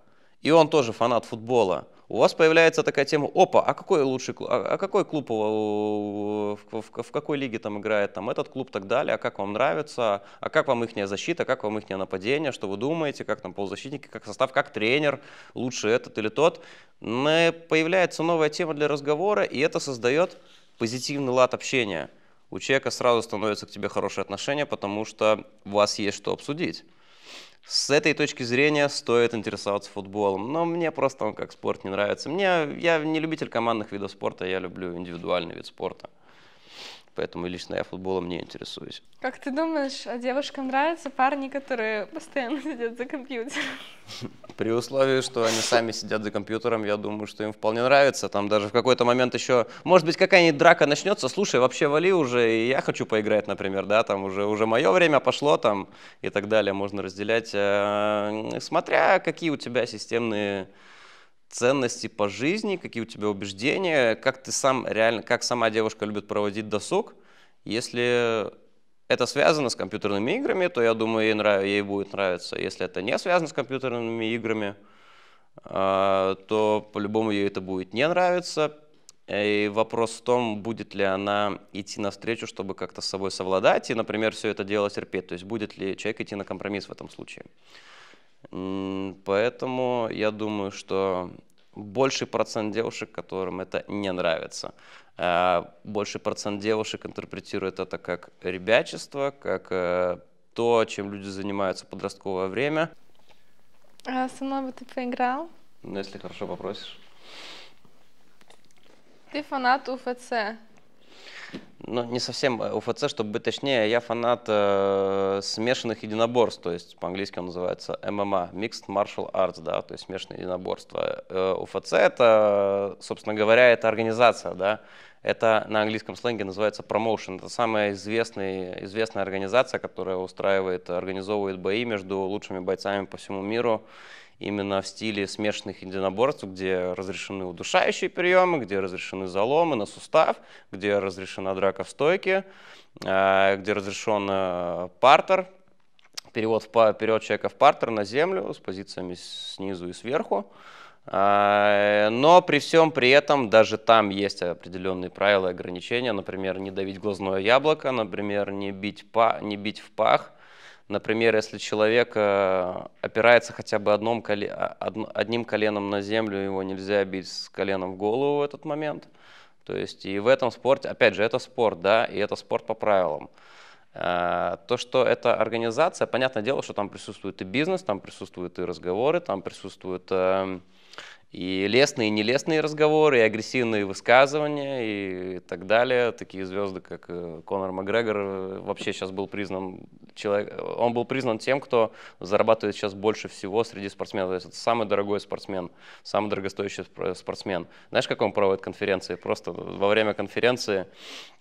и он тоже фанат футбола, у вас появляется такая тема, опа, а какой лучший клуб, а, а какой клуб, в, в, в какой лиге там играет там этот клуб, так далее, а как вам нравится, а как вам их защита, как вам их нападение, что вы думаете, как там полузащитники, как состав, как тренер, лучше этот или тот. Но появляется новая тема для разговора, и это создает позитивный лад общения. У человека сразу становится к тебе хорошее отношение, потому что у вас есть что обсудить. С этой точки зрения стоит интересоваться футболом, но мне просто он как спорт не нравится. Мне, я не любитель командных видов спорта, я люблю индивидуальный вид спорта. Поэтому лично я футболом не интересуюсь. Как ты думаешь, а девушкам нравятся парни, которые постоянно сидят за компьютером? При условии, что они сами сидят за компьютером, я думаю, что им вполне нравится. Там даже в какой-то момент еще, может быть, какая-нибудь драка начнется, слушай, вообще вали уже, и я хочу поиграть, например, да, там уже, уже мое время пошло там и так далее, можно разделять, э, смотря какие у тебя системные ценности по жизни, какие у тебя убеждения, как ты сам реально, как сама девушка любит проводить досуг. Если это связано с компьютерными играми, то я думаю, ей, нрав... ей будет нравиться. Если это не связано с компьютерными играми, а, то по-любому ей это будет не нравиться. И вопрос в том, будет ли она идти навстречу, чтобы как-то с собой совладать, и, например, все это дело терпеть. То есть будет ли человек идти на компромисс в этом случае. Поэтому я думаю, что больший процент девушек, которым это не нравится. А, больший процент девушек интерпретирует это как ребячество, как э, то, чем люди занимаются в подростковое время. А со мной бы ты поиграл? Ну, если хорошо попросишь. Ты фанат УФЦ ну, не совсем э, УФЦ, чтобы быть точнее, я фанат э, смешанных единоборств, то есть по-английски он называется ММА, Mixed Martial Arts, да, то есть смешанные единоборства. Э, УФЦ это, собственно говоря, это организация, да, это на английском сленге называется промоушен. Это самая известная, известная организация, которая устраивает, организовывает бои между лучшими бойцами по всему миру именно в стиле смешанных единоборств, где разрешены удушающие приемы, где разрешены заломы на сустав, где разрешена драка в стойке, э, где разрешен э, партер, перевод, в, перевод человека в партер на землю с позициями снизу и сверху. Э, но при всем при этом даже там есть определенные правила и ограничения. Например, не давить глазное яблоко, например, не бить, па, не бить в пах, Например, если человек э, опирается хотя бы одном а, одним коленом на землю, его нельзя бить с коленом в голову в этот момент. То есть и в этом спорте, опять же, это спорт, да, и это спорт по правилам. Э, то, что это организация, понятное дело, что там присутствует и бизнес, там присутствуют и разговоры, там присутствуют эм, и лестные и нелестные разговоры, и агрессивные высказывания, и так далее. Такие звезды, как э, Конор Макгрегор, э, вообще сейчас был признан человек, э, он был признан тем, кто зарабатывает сейчас больше всего среди спортсменов. То есть это самый дорогой спортсмен, самый дорогостоящий спортсмен. Знаешь, как он проводит конференции? Просто во время конференции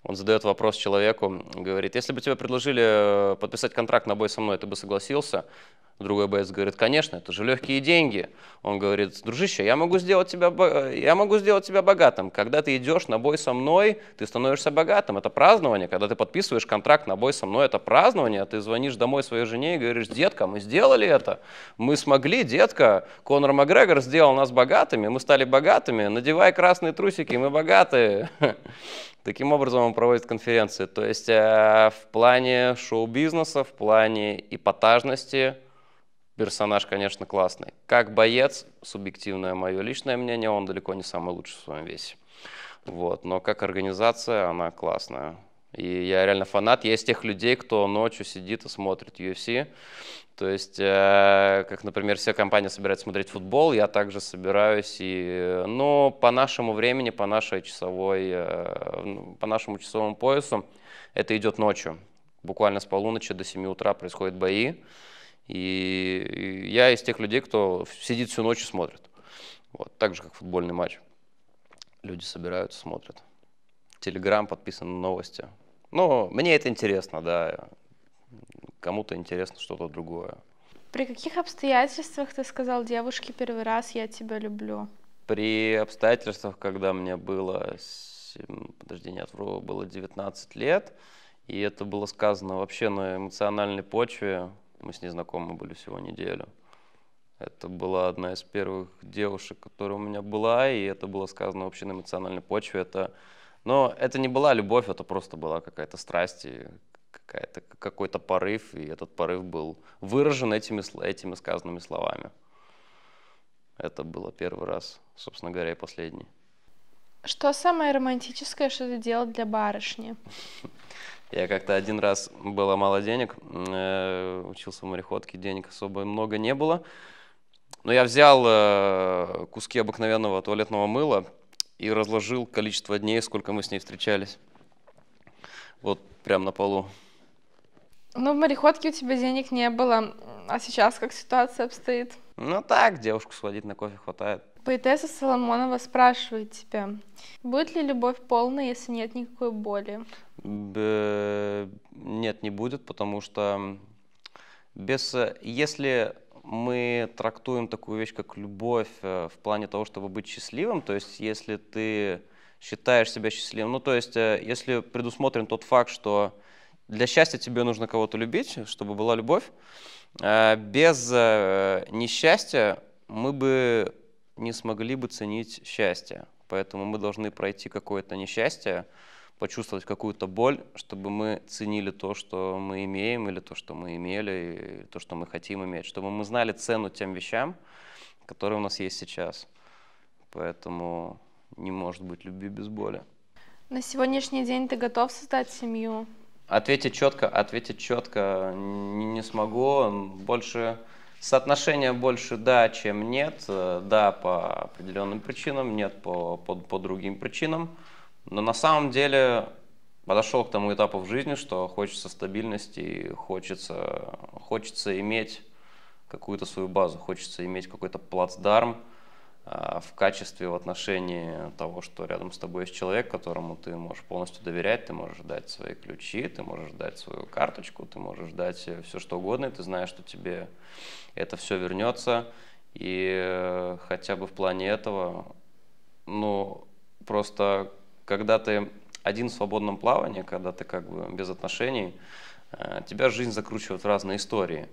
он задает вопрос человеку, говорит, если бы тебе предложили подписать контракт на бой со мной, ты бы согласился? Другой боец говорит, конечно, это же легкие деньги. Он говорит, дружище, я могу, сделать тебя, я могу сделать тебя богатым. Когда ты идешь на бой со мной, ты становишься богатым. Это празднование. Когда ты подписываешь контракт на бой со мной, это празднование. А ты звонишь домой своей жене и говоришь, детка, мы сделали это. Мы смогли, детка. Конор Макгрегор сделал нас богатыми. Мы стали богатыми. Надевай красные трусики, мы богатые. Таким образом он проводит конференции. То есть э, в плане шоу-бизнеса, в плане эпатажности – персонаж, конечно, классный. Как боец, субъективное мое личное мнение, он далеко не самый лучший в своем весе. Вот. Но как организация, она классная. И я реально фанат. Есть тех людей, кто ночью сидит и смотрит UFC. То есть, э, как, например, вся компания собирается смотреть футбол, я также собираюсь. И, но ну, по нашему времени, по нашей часовой, э, ну, по нашему часовому поясу это идет ночью. Буквально с полуночи до 7 утра происходят бои. И я из тех людей, кто сидит всю ночь и смотрит. Вот, так же, как футбольный матч. Люди собираются, смотрят. Телеграм подписан на новости. Но мне это интересно, да. Кому-то интересно что-то другое. При каких обстоятельствах ты сказал девушке первый раз «я тебя люблю»? При обстоятельствах, когда мне было, 7, подожди, не отвру, было 19 лет, и это было сказано вообще на эмоциональной почве, мы с ней знакомы были всего неделю. Это была одна из первых девушек, которая у меня была, и это было сказано вообще на эмоциональной почве. Это... Но это не была любовь, это просто была какая-то страсть, и какая-то, какой-то порыв, и этот порыв был выражен этими, этими сказанными словами. Это было первый раз, собственно говоря, и последний. Что самое романтическое, что ты делал для барышни? Я как-то один раз было мало денег, э, учился в мореходке, денег особо много не было. Но я взял э, куски обыкновенного туалетного мыла и разложил количество дней, сколько мы с ней встречались. Вот прям на полу. Ну, в мореходке у тебя денег не было, а сейчас как ситуация обстоит? Ну так, девушку сводить на кофе хватает. Поэтесса Соломонова спрашивает тебя, будет ли любовь полной, если нет никакой боли? Б нет, не будет, потому что без, если мы трактуем такую вещь, как любовь, э, в плане того, чтобы быть счастливым, то есть если ты считаешь себя счастливым, ну то есть э, если предусмотрен тот факт, что для счастья тебе нужно кого-то любить, чтобы была любовь, э, без несчастья мы бы не смогли бы ценить счастье. Поэтому мы должны пройти какое-то несчастье, почувствовать какую-то боль, чтобы мы ценили то, что мы имеем, или то, что мы имели, или то, что мы хотим иметь, чтобы мы знали цену тем вещам, которые у нас есть сейчас. Поэтому не может быть любви без боли. На сегодняшний день ты готов создать семью? Ответить четко, ответить четко не, не смогу. Больше Соотношение больше да, чем нет. Э, да, по определенным причинам, нет по, по, по другим причинам. Но на самом деле подошел к тому этапу в жизни, что хочется стабильности, хочется, хочется иметь какую-то свою базу, хочется иметь какой-то плацдарм, а, в качестве в отношении того, что рядом с тобой есть человек, которому ты можешь полностью доверять, ты можешь дать свои ключи, ты можешь дать свою карточку, ты можешь дать э, все что угодно, и ты знаешь, что тебе это все вернется. И э, хотя бы в плане этого, ну, просто когда ты один в свободном плавании, когда ты как бы без отношений, э, тебя жизнь закручивает в разные истории.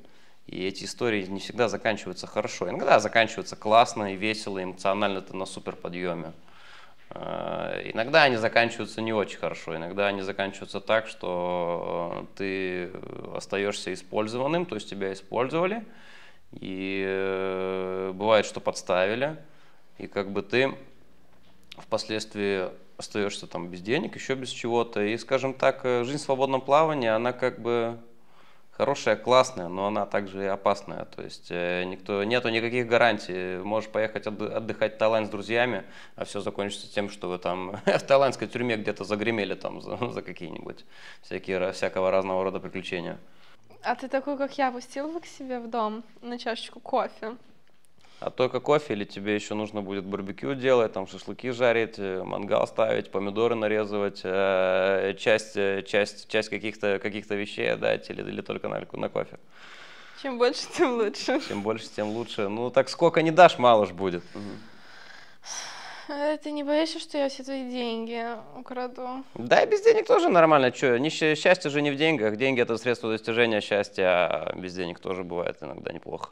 И эти истории не всегда заканчиваются хорошо. Иногда заканчиваются классно и весело, эмоционально ты на супер подъеме. Э, иногда они заканчиваются не очень хорошо, иногда они заканчиваются так, что э, ты остаешься использованным, то есть тебя использовали, и э, бывает, что подставили, и как бы ты впоследствии остаешься там без денег, еще без чего-то, и, скажем так, жизнь в свободном плавании, она как бы хорошая, классная, но она также и опасная. То есть э, никто, нету никаких гарантий. Можешь поехать отдыхать в Таиланд с друзьями, а все закончится тем, что вы там в таиландской тюрьме где-то загремели там за, за какие-нибудь всякие, всякого разного рода приключения. А ты такой, как я, пустил бы к себе в дом на чашечку кофе? А только кофе или тебе еще нужно будет барбекю делать, там шашлыки жарить, э, мангал ставить, помидоры нарезывать, э, часть, э, часть, часть каких-то каких вещей отдать или, или только на, на кофе. Чем больше, тем лучше. Чем больше, тем лучше. Ну так сколько не дашь, мало ж будет. Ты не боишься, что я все твои деньги украду? Да, и без денег тоже нормально. Че, счастье же не в деньгах. Деньги – это средство достижения счастья, а без денег тоже бывает иногда неплохо.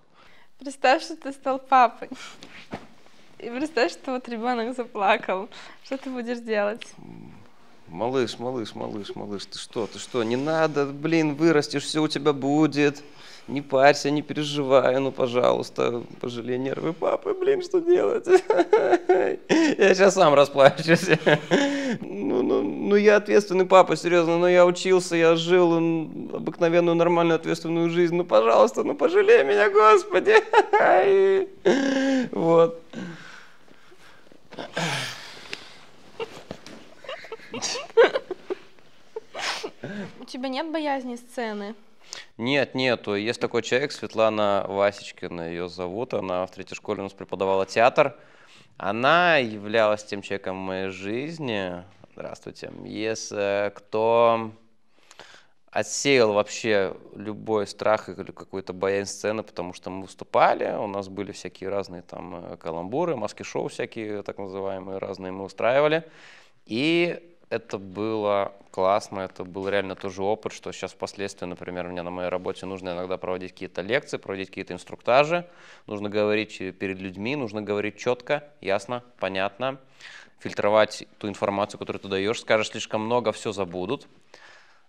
Представь, что ты стал папой. И представь, что вот ребенок заплакал. Что ты будешь делать? Малыш, малыш, малыш, малыш, ты что, ты что, не надо, блин, вырастешь, все у тебя будет. Не парься, не переживай, ну, пожалуйста, пожалей нервы папы, блин, что делать? Я сейчас сам расплачусь. Ну, ну, ну я ответственный папа, серьезно, но ну, я учился, я жил обыкновенную, нормальную, ответственную жизнь, ну пожалуйста, ну пожалей меня, Господи. Вот. У тебя нет боязни сцены? Нет, нету. Есть такой человек, Светлана Васечкина, ее зовут. Она в третьей школе у нас преподавала театр. Она являлась тем человеком в моей жизни, Здравствуйте. Если э, кто отсеял вообще любой страх или какую-то боязнь сцены, потому что мы выступали, у нас были всякие разные там э, каламбуры, маски-шоу всякие э, так называемые, разные мы устраивали. И это было классно, это был реально тоже опыт, что сейчас впоследствии, например, мне на моей работе нужно иногда проводить какие-то лекции, проводить какие-то инструктажи, нужно говорить перед людьми, нужно говорить четко, ясно, понятно фильтровать ту информацию, которую ты даешь. Скажешь слишком много, все забудут.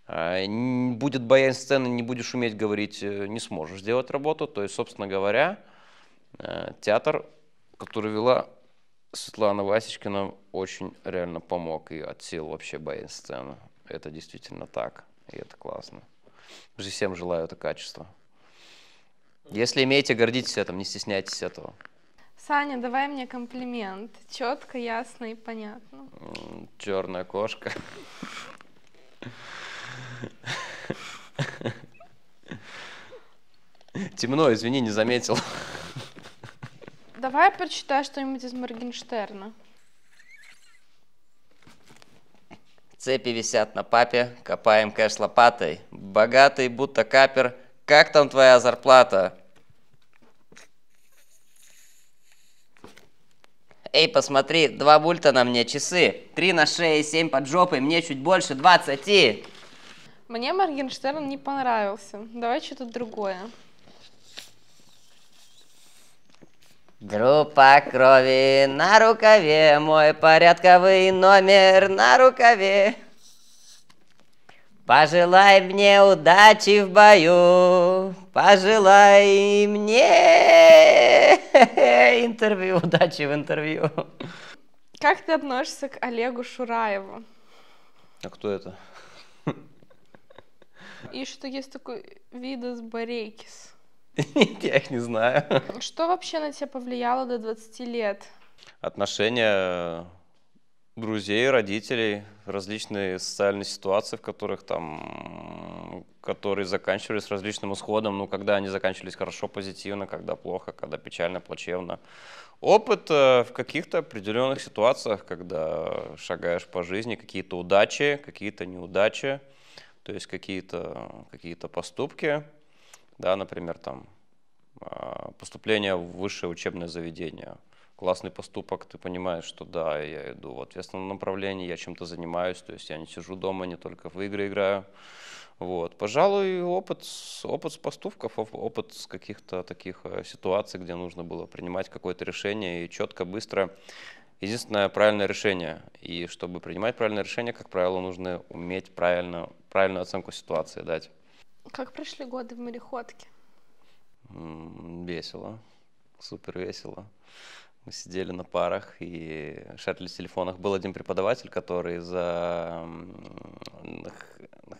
А, будет боязнь сцены, не будешь уметь говорить, э, не сможешь сделать работу. То есть, собственно говоря, э, театр, который вела Светлана Васечкина, очень реально помог и отсел вообще боязнь сцены. Это действительно так, и это классно. Всем желаю это качество. Если имеете, гордитесь этим, не стесняйтесь этого. Саня, давай мне комплимент. Четко, ясно и понятно. Черная кошка. Темно, извини, не заметил. Давай прочитай что-нибудь из Моргенштерна. Цепи висят на папе, копаем кэш лопатой. Богатый, будто капер. Как там твоя зарплата? Эй, посмотри, два бульта на мне, часы. Три на шее, семь под жопой, мне чуть больше двадцати. Мне Моргенштерн не понравился. Давай что-то другое. Группа крови на рукаве, мой порядковый номер на рукаве. Пожелай мне удачи в бою, пожелай мне интервью, удачи в интервью. Как ты относишься к Олегу Шураеву? А кто это? И что есть такой видос Борейкис. Я их не знаю. Что вообще на тебя повлияло до 20 лет? Отношения друзей, родителей, различные социальные ситуации, в которых там, которые заканчивались различным исходом, ну, когда они заканчивались хорошо, позитивно, когда плохо, когда печально, плачевно. Опыт э, в каких-то определенных ситуациях, когда шагаешь по жизни, какие-то удачи, какие-то неудачи, то есть какие-то какие поступки, да, например, там а, поступление в высшее учебное заведение – классный поступок, ты понимаешь, что да, я иду в ответственном направлении, я чем-то занимаюсь, то есть я не сижу дома, не только в игры играю. Вот. Пожалуй, опыт, опыт с поступков, опыт с каких-то таких э, ситуаций, где нужно было принимать какое-то решение и четко, быстро. Единственное правильное решение. И чтобы принимать правильное решение, как правило, нужно уметь правильно, правильную оценку ситуации дать. Как прошли годы в мореходке? М -м, весело, супер весело сидели на парах и шарились в телефонах. Был один преподаватель, который за...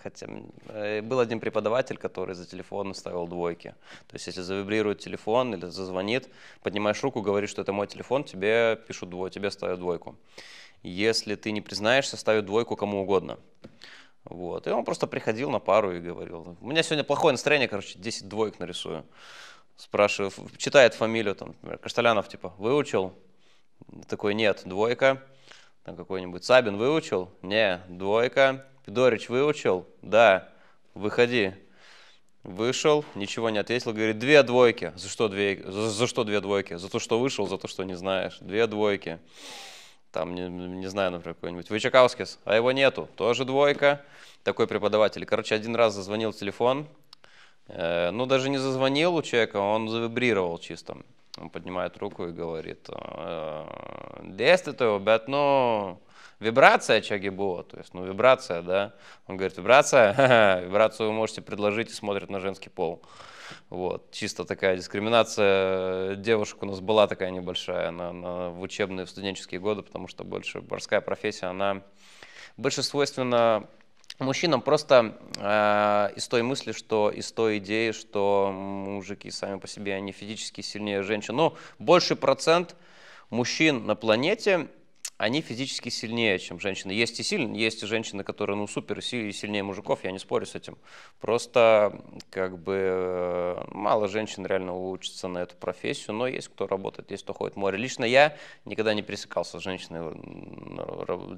Хотя... Э, был один преподаватель, который за телефон ставил двойки. То есть, если завибрирует телефон или зазвонит, поднимаешь руку, говоришь, что это мой телефон, тебе пишут двойку, тебе ставят двойку. Если ты не признаешься, ставят двойку кому угодно. Вот. И он просто приходил на пару и говорил, у меня сегодня плохое настроение, короче, 10 двоек нарисую спрашиваю, читает фамилию, там, например, Кашталянов, типа, выучил? Такой, нет, двойка. Там какой-нибудь Сабин выучил? Не, двойка. Федорич выучил? Да, выходи. Вышел, ничего не ответил, говорит, две двойки. За что две, за, за что две двойки? За то, что вышел, за то, что не знаешь. Две двойки. Там, не, не знаю, например, какой-нибудь Вичакавскис, а его нету, тоже двойка. Такой преподаватель. Короче, один раз зазвонил телефон, Э, ну, даже не зазвонил у человека, он завибрировал чисто. Он поднимает руку и говорит, действует, э, ребят, ну, вибрация чаги было, то есть, ну, вибрация, да. Он говорит, вибрация, вибрацию вы можете предложить и смотрит на женский пол. Вот, чисто такая дискриминация девушек у нас была такая небольшая на, на, в учебные, в студенческие годы, потому что больше морская профессия, она больше свойственна мужчинам просто э, из той мысли, что из той идеи, что мужики сами по себе, они физически сильнее женщин. Но ну, больший процент мужчин на планете они физически сильнее, чем женщины. Есть и сильные, есть и женщины, которые ну супер сильнее мужиков, я не спорю с этим. Просто как бы э, мало женщин реально учатся на эту профессию, но есть кто работает, есть кто ходит в море. Лично я никогда не пересекался с женщиной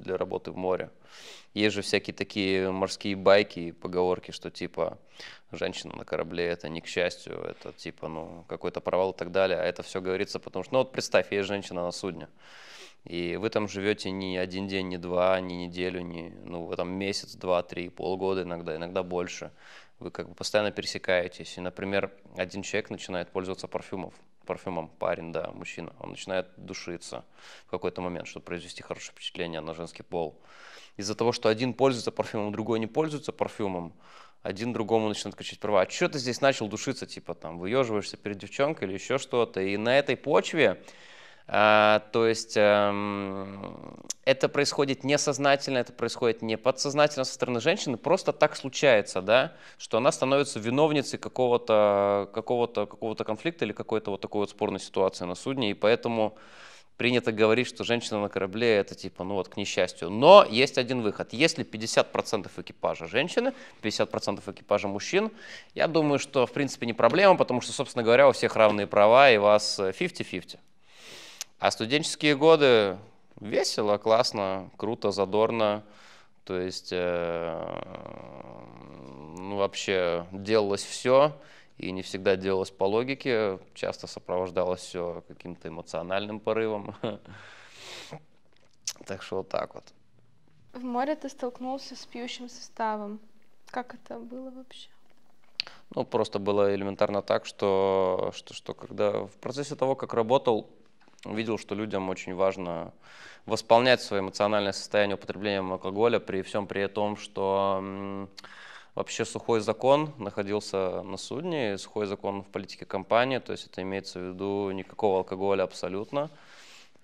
для работы в море. Есть же всякие такие морские байки и поговорки, что типа женщина на корабле это не к счастью, это типа ну какой-то провал и так далее. А это все говорится, потому что ну вот представь, есть женщина на судне. И вы там живете не один день, не два, не неделю, не, ну, вы там месяц, два, три, полгода иногда, иногда больше. Вы как бы постоянно пересекаетесь. И, например, один человек начинает пользоваться парфюмом, парфюмом, парень, да, мужчина, он начинает душиться в какой-то момент, чтобы произвести хорошее впечатление на женский пол. Из-за того, что один пользуется парфюмом, другой не пользуется парфюмом, один другому начинает кричать права. А что ты здесь начал душиться, типа там, выеживаешься перед девчонкой или еще что-то. И на этой почве а, то есть эм, это происходит несознательно, это происходит не подсознательно со стороны женщины, просто так случается, да, что она становится виновницей какого-то какого какого конфликта или какой-то вот такой вот спорной ситуации на судне, и поэтому принято говорить, что женщина на корабле это типа, ну вот, к несчастью. Но есть один выход. Если 50% экипажа женщины, 50% экипажа мужчин, я думаю, что в принципе не проблема, потому что, собственно говоря, у всех равные права, и вас 50-50. Э, а студенческие годы весело, классно, круто, задорно. То есть э, ну, вообще делалось все, и не всегда делалось по логике, часто сопровождалось все каким-то эмоциональным порывом. Так что вот так вот. В море ты столкнулся с пьющим составом. Как это было вообще? Ну, просто было элементарно так, что, что, что когда в процессе того, как работал, видел, что людям очень важно восполнять свое эмоциональное состояние употреблением алкоголя при всем при том, что вообще сухой закон находился на судне, сухой закон в политике компании, то есть это имеется в виду никакого алкоголя абсолютно,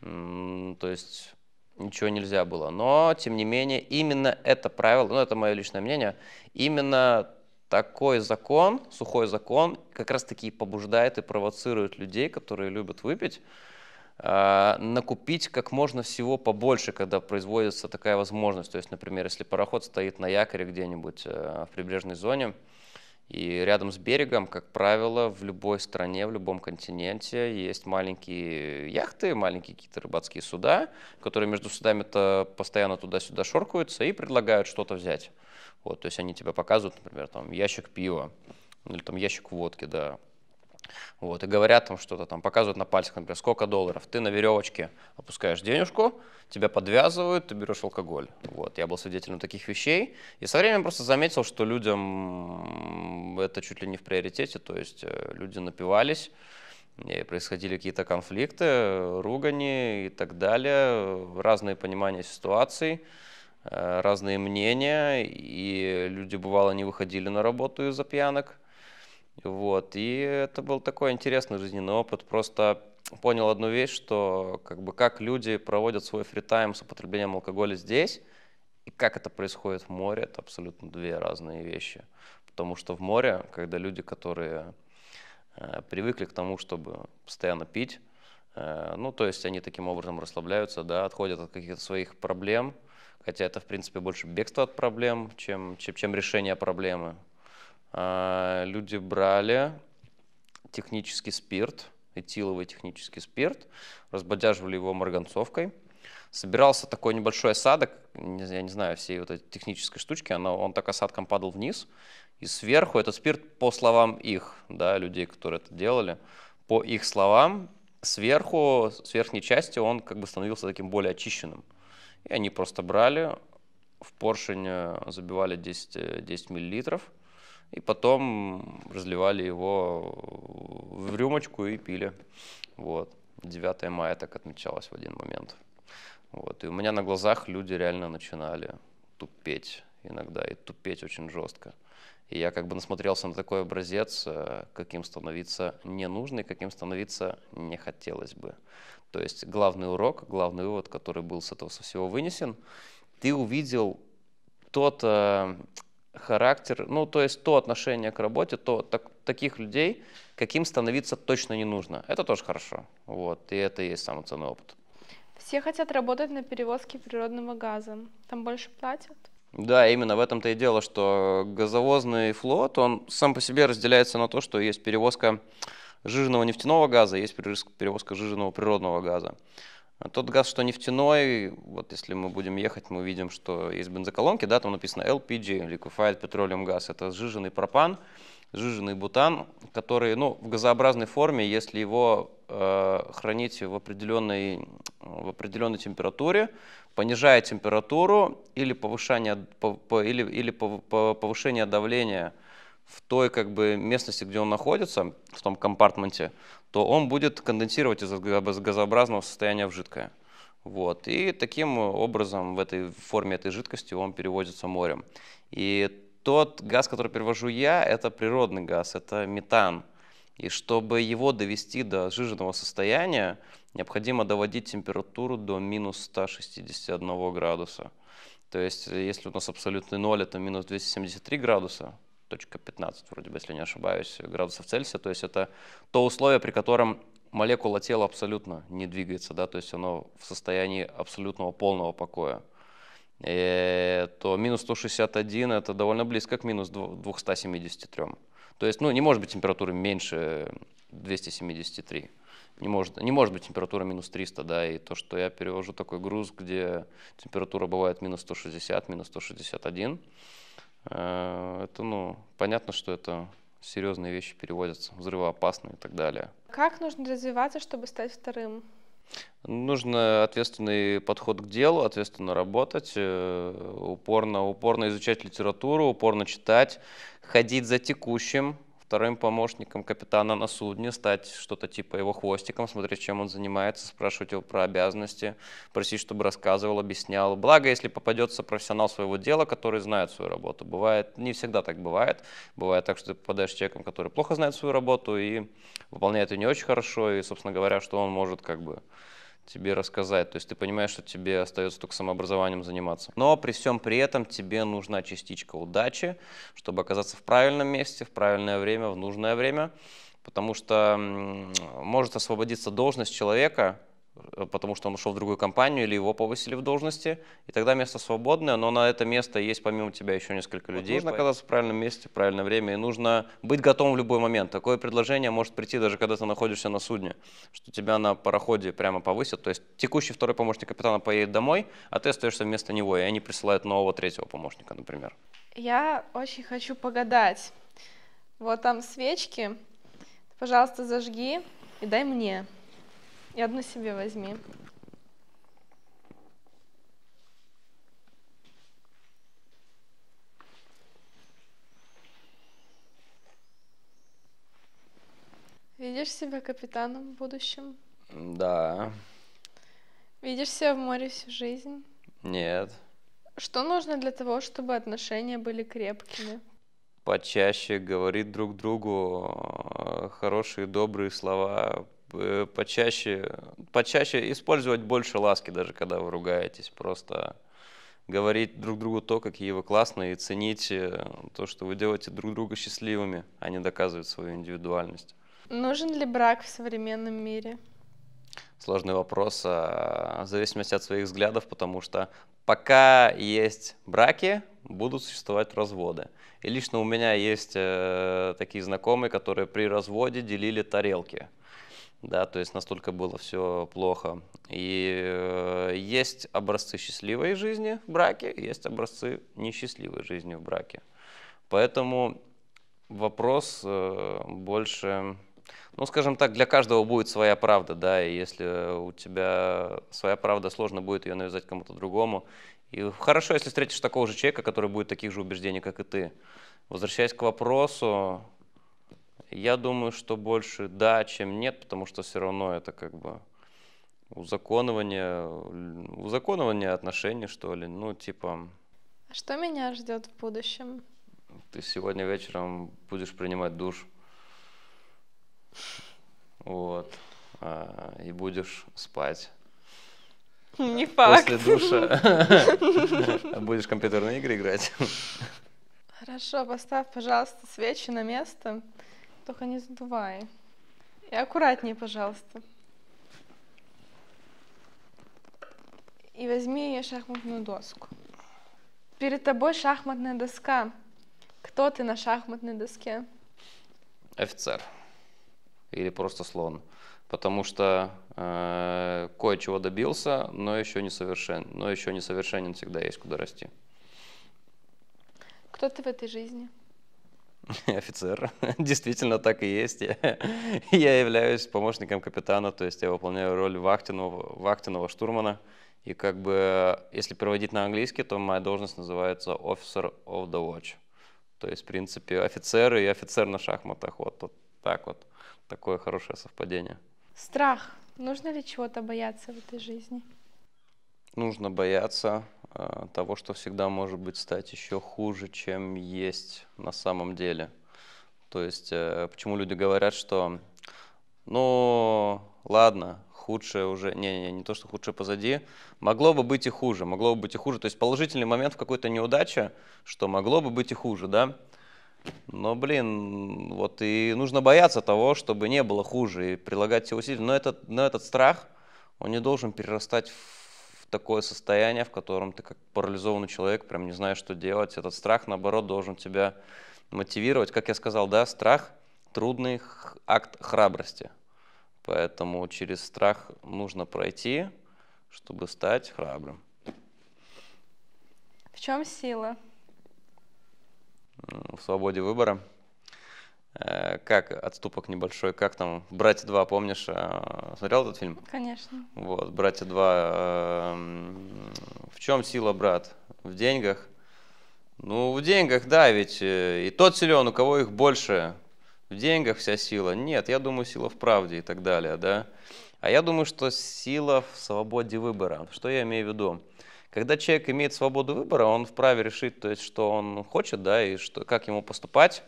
то есть ничего нельзя было. Но, тем не менее, именно это правило, ну это мое личное мнение, именно такой закон, сухой закон, как раз таки побуждает и провоцирует людей, которые любят выпить, а, накупить как можно всего побольше, когда производится такая возможность. То есть, например, если пароход стоит на якоре где-нибудь э, в прибрежной зоне, и рядом с берегом, как правило, в любой стране, в любом континенте есть маленькие яхты, маленькие какие-то рыбацкие суда, которые между судами-то постоянно туда-сюда шоркаются и предлагают что-то взять. Вот, то есть они тебе показывают, например, там ящик пива или там ящик водки, да, вот, и говорят там что-то, там показывают на пальцах, например, сколько долларов. Ты на веревочке опускаешь денежку, тебя подвязывают, ты берешь алкоголь. Вот, я был свидетелем таких вещей. И со временем просто заметил, что людям это чуть ли не в приоритете, то есть э, люди напивались, и происходили какие-то конфликты, ругани и так далее, разные понимания ситуаций э, разные мнения, и люди, бывало, не выходили на работу из-за пьянок. Вот, и это был такой интересный жизненный опыт. Просто понял одну вещь, что как бы как люди проводят свой фритайм с употреблением алкоголя здесь, и как это происходит в море, это абсолютно две разные вещи. Потому что в море, когда люди, которые э, привыкли к тому, чтобы постоянно пить, э, ну, то есть они таким образом расслабляются, да, отходят от каких-то своих проблем, хотя это, в принципе, больше бегство от проблем, чем, чем, чем решение проблемы. А, люди брали технический спирт, этиловый технический спирт, разбодяживали его марганцовкой. Собирался такой небольшой осадок, я не знаю всей вот этой технической штучки, она, он так осадком падал вниз, и сверху этот спирт, по словам их, да, людей, которые это делали, по их словам, сверху, с верхней части он как бы становился таким более очищенным. И они просто брали, в поршень э, забивали 10, 10 э, миллилитров, и потом разливали его в рюмочку и пили. Вот. 9 мая так отмечалось в один момент. Вот. И у меня на глазах люди реально начинали тупеть иногда, и тупеть очень жестко. И я как бы насмотрелся на такой образец, э, каким становиться не нужно и каким становиться не хотелось бы. То есть главный урок, главный вывод, который был с этого со всего вынесен, ты увидел тот э, характер, ну, то есть то отношение к работе, то так, таких людей, каким становиться точно не нужно. Это тоже хорошо. Вот, и это и есть самый ценный опыт. Все хотят работать на перевозке природного газа. Там больше платят? Да, именно в этом-то и дело, что газовозный флот, он сам по себе разделяется на то, что есть перевозка жирного нефтяного газа, есть перевозка жирного природного газа тот газ, что нефтяной, вот если мы будем ехать, мы видим, что из бензоколонки, да, там написано LPG, Liquefied Petroleum Gas, это сжиженный пропан, сжиженный бутан, который, ну, в газообразной форме, если его э, хранить в определенной, в определенной температуре, понижая температуру или повышение, по, по, или, или по, по, повышение давления в той как бы местности, где он находится, в том компартменте, то он будет конденсировать из газообразного состояния в жидкое. Вот. И таким образом в этой форме этой жидкости он перевозится морем. И тот газ, который перевожу я, это природный газ, это метан. И чтобы его довести до сжиженного состояния, необходимо доводить температуру до минус 161 градуса. То есть, если у нас абсолютный ноль, это минус 273 градуса, 15, вроде бы, если не ошибаюсь, градусов Цельсия. То есть это то условие, при котором молекула тела абсолютно не двигается, да, то есть оно в состоянии абсолютного полного покоя. И, э, то минус 161 это довольно близко к минус 273. То есть ну, не может быть температуры меньше 273. Не может, не может быть температура минус 300, да, и то, что я перевожу такой груз, где температура бывает минус 160, минус 161, Э, это, ну, понятно, что это серьезные вещи переводятся, взрывоопасные и так далее. Как нужно развиваться, чтобы стать вторым? Нужен ответственный подход к делу, ответственно работать, э, упорно, упорно изучать литературу, упорно читать, ходить за текущим, вторым помощником капитана на судне, стать что-то типа его хвостиком, смотреть, чем он занимается, спрашивать его про обязанности, просить, чтобы рассказывал, объяснял. Благо, если попадется профессионал своего дела, который знает свою работу. Бывает, не всегда так бывает. Бывает так, что ты попадаешь человеком, который плохо знает свою работу и выполняет ее не очень хорошо, и, собственно говоря, что он может как бы тебе рассказать. То есть ты понимаешь, что тебе остается только самообразованием заниматься. Но при всем при этом тебе нужна частичка удачи, чтобы оказаться в правильном месте, в правильное время, в нужное время. Потому что может освободиться должность человека, Э, потому что он ушел в другую компанию или его повысили в должности, и тогда место свободное, но на это место есть помимо тебя еще несколько людей. Вот нужно оказаться в правильном месте, в правильное время, и нужно быть готовым в любой момент. Такое предложение может прийти даже когда ты находишься на судне, что тебя на пароходе прямо повысят, то есть текущий второй помощник капитана поедет домой, а ты остаешься вместо него, и они присылают нового третьего помощника, например. Я очень хочу погадать. Вот там свечки, пожалуйста, зажги и дай мне. И одну себе возьми. Видишь себя капитаном в будущем? Да. Видишь себя в море всю жизнь? Нет. Что нужно для того, чтобы отношения были крепкими? Почаще говорить друг другу э, хорошие, добрые слова, Э, почаще, почаще использовать больше ласки, даже когда вы ругаетесь. Просто говорить друг другу то, какие вы классные, и ценить э, то, что вы делаете друг друга счастливыми, а не доказывать свою индивидуальность. Нужен ли брак в современном мире? Сложный вопрос, а, в зависимости от своих взглядов, потому что пока есть браки, будут существовать разводы. И лично у меня есть э, такие знакомые, которые при разводе делили тарелки да, то есть настолько было все плохо. И э, есть образцы счастливой жизни в браке, есть образцы несчастливой жизни в браке. Поэтому вопрос э, больше, ну, скажем так, для каждого будет своя правда, да, и если у тебя своя правда, сложно будет ее навязать кому-то другому. И хорошо, если встретишь такого же человека, который будет таких же убеждений, как и ты. Возвращаясь к вопросу, я думаю, что больше да, чем нет, потому что все равно это как бы узаконывание, узаконывание отношений, что ли. Ну, типа... А что меня ждет в будущем? Ты сегодня вечером будешь принимать душ. Вот. А, и будешь спать. Не факт. После душа. Будешь компьютерные игры играть. Хорошо, поставь, пожалуйста, свечи на место. Только не задувай. И аккуратнее, пожалуйста. И возьми шахматную доску. Перед тобой шахматная доска. Кто ты на шахматной доске? Офицер. Или просто слон. Потому что э, кое-чего добился, но еще не совершен. Но еще не совершенен всегда есть куда расти. Кто ты в этой жизни? офицер. Действительно так и есть. Я, являюсь помощником капитана, то есть я выполняю роль вахтенного, вахтенного штурмана. И как бы, если переводить на английский, то моя должность называется Officer of the Watch. То есть, в принципе, офицер и офицер на шахматах. Вот, вот так вот. Такое хорошее совпадение. Страх. Нужно ли чего-то бояться в этой жизни? нужно бояться э, того, что всегда может быть стать еще хуже, чем есть на самом деле. То есть, э, почему люди говорят, что, ну, ладно, худшее уже, не, не, не то, что худшее позади, могло бы быть и хуже, могло бы быть и хуже. То есть положительный момент в какой-то неудаче, что могло бы быть и хуже, да? Но, блин, вот и нужно бояться того, чтобы не было хуже, и прилагать все усилия. Но этот, но этот страх, он не должен перерастать в такое состояние, в котором ты как парализованный человек, прям не знаешь, что делать. Этот страх, наоборот, должен тебя мотивировать. Как я сказал, да, страх – трудный акт храбрости. Поэтому через страх нужно пройти, чтобы стать храбрым. В чем сила? В свободе выбора. Э, как отступок небольшой, как там «Братья два помнишь, э, смотрел этот фильм? Конечно. Вот, «Братья два. Эм, в чем сила, брат? В деньгах? Ну, в деньгах, да, ведь э, и тот силен, у кого их больше, в деньгах вся сила. Нет, я думаю, сила в правде и так далее, да. А я думаю, что сила в свободе выбора. Что я имею в виду? Когда человек имеет свободу выбора, он вправе решить, то есть, что он хочет, да, и что, как ему поступать,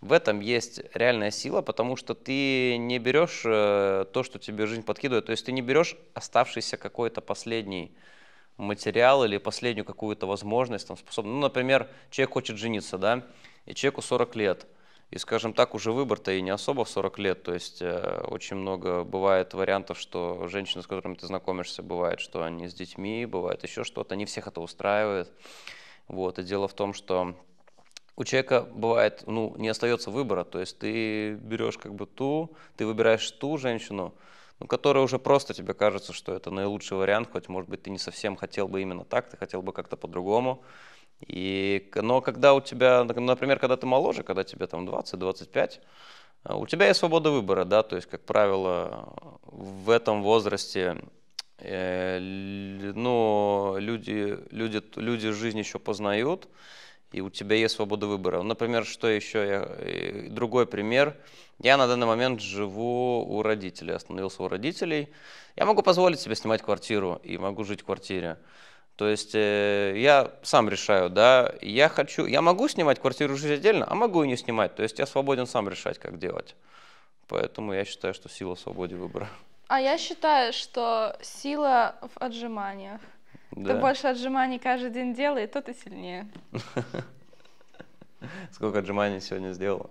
в этом есть реальная сила, потому что ты не берешь э, то, что тебе жизнь подкидывает, то есть ты не берешь оставшийся какой-то последний материал или последнюю какую-то возможность, там, способность. Ну, например, человек хочет жениться, да, и человеку 40 лет, и, скажем так, уже выбор-то и не особо в 40 лет, то есть э, очень много бывает вариантов, что женщины, с которыми ты знакомишься, бывает, что они с детьми, бывает еще что-то, не всех это устраивает. Вот, и дело в том, что у человека бывает, ну, не остается выбора, то есть ты берешь как бы ту, ты выбираешь ту женщину, ну, которая уже просто тебе кажется, что это наилучший вариант, хоть, может быть, ты не совсем хотел бы именно так, ты хотел бы как-то по-другому. И, но когда у тебя, например, когда ты моложе, когда тебе там 20-25, э, у тебя есть свобода выбора, да, то есть, как правило, в этом возрасте э, ну, люди, люди, люди жизнь еще познают, и у тебя есть свобода выбора. Ну, например, что еще? Я, э, другой пример. Я на данный момент живу у родителей, остановился у родителей. Я могу позволить себе снимать квартиру и могу жить в квартире. То есть э, я сам решаю, да, я хочу, я могу снимать квартиру жить отдельно, а могу и не снимать. То есть я свободен сам решать, как делать. Поэтому я считаю, что сила в свободе выбора. А я считаю, что сила в отжиманиях. Да. Ты больше отжиманий каждый день делай, то ты сильнее. Сколько отжиманий сегодня сделала?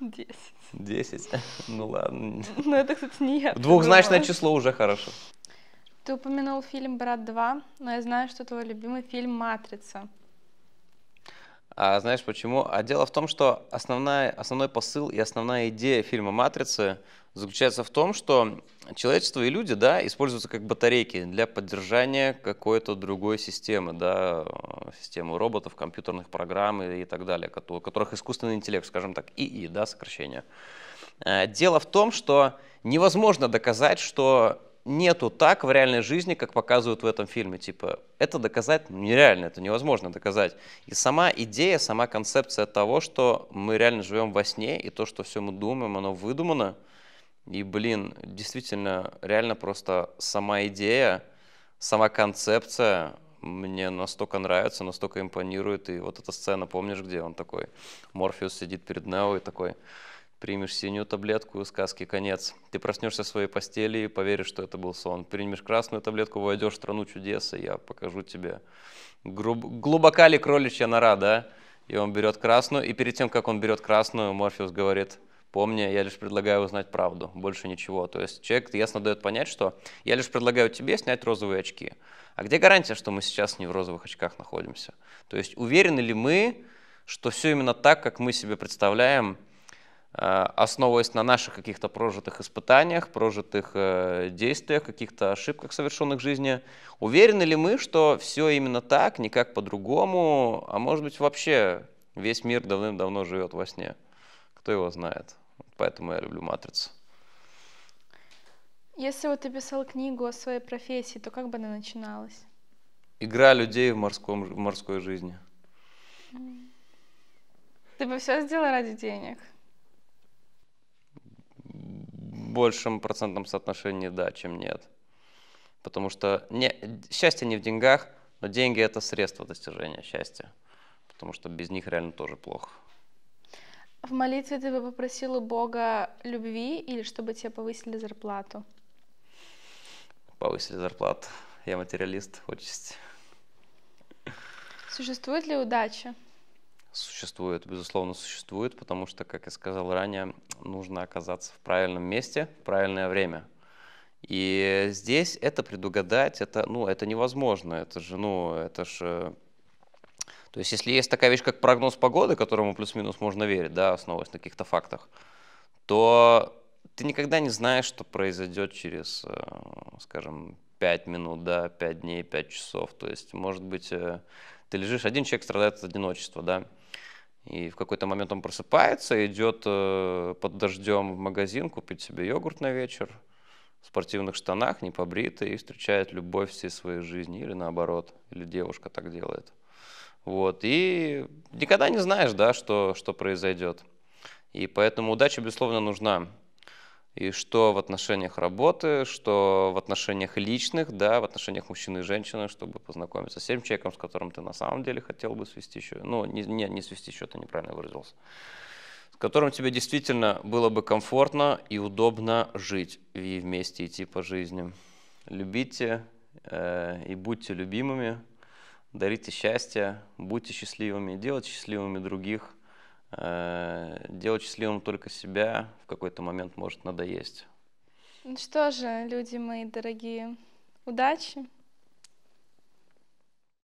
Десять. Десять? Ну ладно. Ну это, кстати, не я. Двухзначное число уже хорошо. Ты упомянул фильм «Брат 2», но я знаю, что твой любимый фильм «Матрица». А знаешь почему? А дело в том, что основная, основной посыл и основная идея фильма «Матрицы» заключается в том, что человечество и люди, да, используются как батарейки для поддержания какой-то другой системы, да, э, системы роботов, компьютерных программ и, и так далее, у которых искусственный интеллект, скажем так, ИИ, да, сокращение. Э, дело в том, что невозможно доказать, что нету так в реальной жизни, как показывают в этом фильме. Типа, это доказать нереально, это невозможно доказать. И сама идея, сама концепция того, что мы реально живем во сне, и то, что все мы думаем, оно выдумано – и, блин, действительно, реально просто сама идея, сама концепция мне настолько нравится, настолько импонирует. И вот эта сцена, помнишь, где он такой, Морфеус сидит перед Нео и такой, примешь синюю таблетку, сказки конец. Ты проснешься в своей постели и поверишь, что это был сон. Примешь красную таблетку, войдешь в страну чудес, и я покажу тебе. Груб... Глубока ли кроличья нора, да? И он берет красную, и перед тем, как он берет красную, Морфеус говорит – Помни, я лишь предлагаю узнать правду, больше ничего. То есть человек ясно дает понять, что я лишь предлагаю тебе снять розовые очки. А где гарантия, что мы сейчас не в розовых очках находимся? То есть уверены ли мы, что все именно так, как мы себе представляем, э, основываясь на наших каких-то прожитых испытаниях, прожитых э, действиях, каких-то ошибках, совершенных в жизни. Уверены ли мы, что все именно так, никак по-другому, а может быть вообще весь мир давным-давно живет во сне? Кто его знает? поэтому я люблю «Матрицу». Если вот ты писал книгу о своей профессии, то как бы она начиналась? Игра людей в, морском, в морской жизни. Ты бы все сделал ради денег? В большем процентном соотношении да, чем нет. Потому что не, счастье не в деньгах, но деньги это средство достижения счастья. Потому что без них реально тоже плохо. В молитве ты бы попросила Бога любви или чтобы тебе повысили зарплату? Повысили зарплату. Я материалист, участь. Существует ли удача? Существует, безусловно, существует, потому что, как я сказал ранее, нужно оказаться в правильном месте в правильное время. И здесь это предугадать, это, ну, это невозможно, это же, ну, это же э, то есть если есть такая вещь, как прогноз погоды, которому плюс-минус можно верить, да, основываясь на каких-то фактах, то ты никогда не знаешь, что произойдет через, э, скажем, 5 минут, да, 5 дней, 5 часов. То есть, может быть, э, ты лежишь, один человек страдает от одиночества, да, и в какой-то момент он просыпается, идет э, под дождем в магазин купить себе йогурт на вечер, в спортивных штанах, не побритый, и встречает любовь всей своей жизни, или наоборот, или девушка так делает. Вот, и никогда не знаешь, да, что, что произойдет. И поэтому удача, безусловно, нужна. И что в отношениях работы, что в отношениях личных, да, в отношениях мужчины и женщины, чтобы познакомиться с тем человеком, с которым ты на самом деле хотел бы свести счет. Ну, не, не, не свести счет, я неправильно выразился. С которым тебе действительно было бы комфортно и удобно жить и вместе идти по жизни. Любите э, и будьте любимыми дарите счастье, будьте счастливыми, делайте счастливыми других. Э, делать счастливым только себя в какой-то момент может надоесть. Ну что же, люди мои дорогие, удачи!